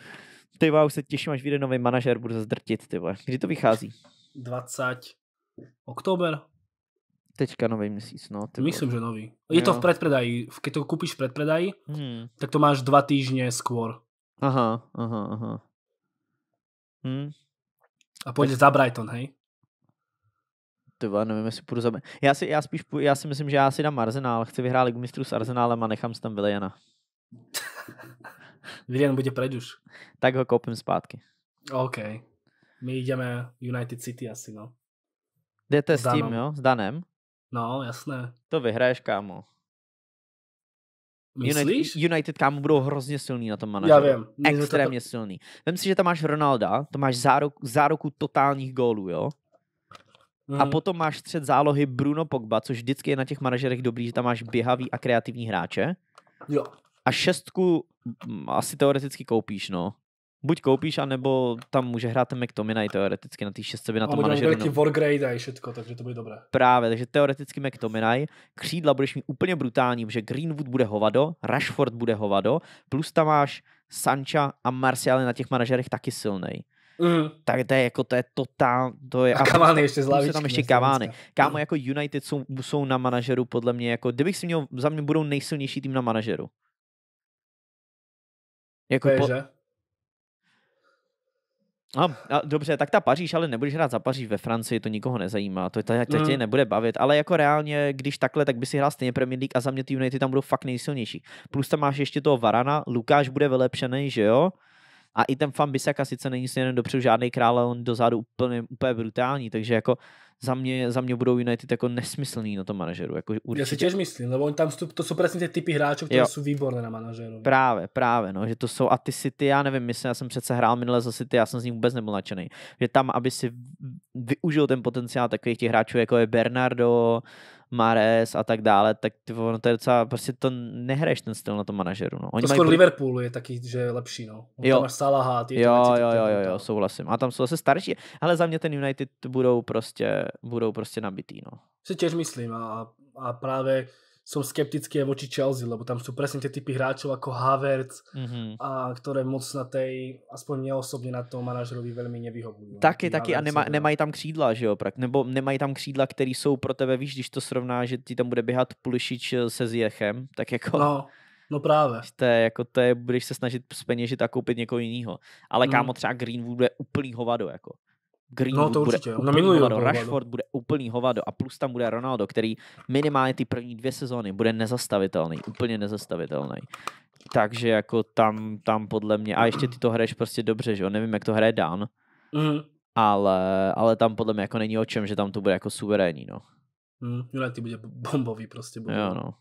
Ty už se těším, až vyjde nový manažer, budu zdrtit, ty vole. Kdy to vychází? 20. Oktober. Teďka nový měsíc, no. Ty Myslím, že nový. Je jo. to v předpredaji. když to koupíš v predpredaji, hmm. tak to máš dva týdny skôr. Aha, aha, aha. Hmm. A pôjde tak... za Brighton, hej? vole, nevím, jestli půjdu za... Já si, já, spíš, já si myslím, že já si dám Arsenal. Chci vyhrát Ligu mistrů s Arsenálem a nechám si tam Villena. Vilien bude preč už. Tak ho koupím zpátky. OK. My ideme United City asi, no. Jdete s, s tím, jo? S Danem? No, jasné. To vyhraješ, kámo. Myslíš? United, United kámo budou hrozně silný na tom manažeru. Já vím. Extrémně to... silný. Vem si, že tam máš Ronalda, to máš záruku, záruku totálních gólů, jo? Mm. A potom máš střed zálohy Bruno Pogba, což vždycky je na těch manažerech dobrý, že tam máš běhavý a kreativní hráče. Jo. A šestku mm, asi teoreticky koupíš, no. Buď koupíš, anebo tam může hrát ten McTominay teoreticky na té šestce by na tom manažeru. velký no- Wargrade no. a všetko, takže to bude dobré. Právě, takže teoreticky McTominay. Křídla budeš mít úplně brutální, protože Greenwood bude hovado, Rashford bude hovado, plus tam máš Sancha a Martial na těch manažerech taky silný. Mm. Tak to je jako, to je totál, to je... A Kavány ještě z lavičky. tam ještě Kavány. Kámo, jako United jsou, jsou na manažeru podle mě jako, kdybych si měl, za mě budou nejsilnější tým na manažeru. Jako po... A, a, dobře, tak ta Paříž, ale nebudeš hrát za Paříž ve Francii, to nikoho nezajímá, to, tě, tě, no. tě nebude bavit, ale jako reálně, když takhle, tak by si hrál stejně Premier League a za mě ty United tam budou fakt nejsilnější. Plus tam máš ještě toho Varana, Lukáš bude vylepšený, že jo? A i ten Fan Bisaka sice není směrem dopředu žádný král, ale on dozadu úplně, úplně brutální, takže jako za mě, za mě budou United jako nesmyslný na tom manažeru. Jako určitě. Já si těž myslím, lebo oni tam jsou, to jsou přesně ty typy hráčů, které jsou výborné na manažeru. Právě, právě, no, že to jsou a ty City, já nevím, myslím, já jsem přece hrál minule za City, já jsem z ním vůbec nebyl nadšený. Že tam, aby si využil ten potenciál takových těch hráčů, jako je Bernardo, uh, Mares a tak dále, tak ty, ono to je docela, prostě to nehraješ ten styl na tom manažeru. No. Oni to mají skoro Liverpool je taky, že je lepší, no. On jo. Tam Salaha, ty jo, věci, jo, jo, jo, jo, souhlasím. A tam jsou zase starší, ale za mě ten United budou prostě, budou prostě nabitý, no. Si těž myslím a, a právě som skeptický voči Chelsea, lebo tam sú presne tie typy hráčov ako Havertz, mm-hmm. a ktoré moc na tej, aspoň neosobne na tom manažerovi velmi nevyhovujú. Také také a nemaj, nemají tam křídla, že jo, prak, nebo nemají tam křídla, ktorí jsou pro tebe, víš, když to srovná, že ti tam bude běhat Pulišič eh, se Ziechem, tak jako... No. No právě. To je, jako to je, budeš se snažit speněžit a koupit někoho jiného. Ale mm. kámo, třeba Greenwood je úplný hovado, jako. Greenwood no, to určitě. bude no, úplný no, hovado, Rashford bude úplný hovado a plus tam bude Ronaldo, který minimálně ty první dvě sezóny bude nezastavitelný, úplně nezastavitelný. Takže jako tam, tam podle mě, a ještě ty to hraješ prostě dobře, že jo, nevím, jak to hraje Dan, mm. ale, ale tam podle mě jako není o čem, že tam to bude jako suverénní, no. Mm, ty bude bombový prostě. Bude. Jo, no.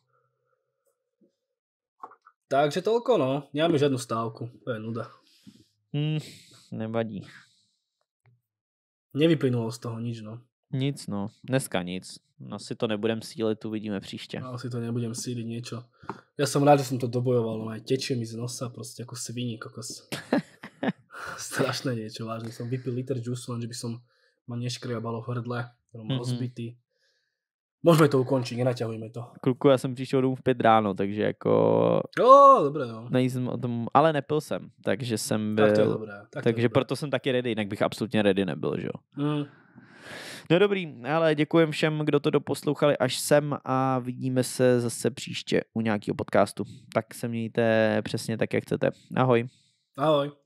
Takže tolko, no. Nemáme žádnou stávku, to je nuda. Mm, nevadí nevyplynulo z toho nič, no. Nic, no. Dneska nic. Asi to nebudem tu uvidíme příště. No, asi to nebudem síliť, niečo. Ja som rád, že som to dobojoval, no aj tečie mi z nosa, proste ako sviní kokos. Strašné niečo, vážne. Som vypil liter džusu, lenže by som ma neškriabalo v hrdle, som mm-hmm. rozbitý. Můžeme to ukončit, nenaťahujme to. Kluku, já jsem přišel domů v pět ráno, takže jako... Jo, dobré, jo. Nejsem o tom, ale nepil jsem, takže jsem byl... Tak to je dobré. Tak takže je dobré. proto jsem taky ready, jinak bych absolutně ready nebyl, že jo. Mm. No dobrý, ale děkujem všem, kdo to doposlouchali až sem a vidíme se zase příště u nějakého podcastu. Tak se mějte přesně tak, jak chcete. Ahoj. Ahoj.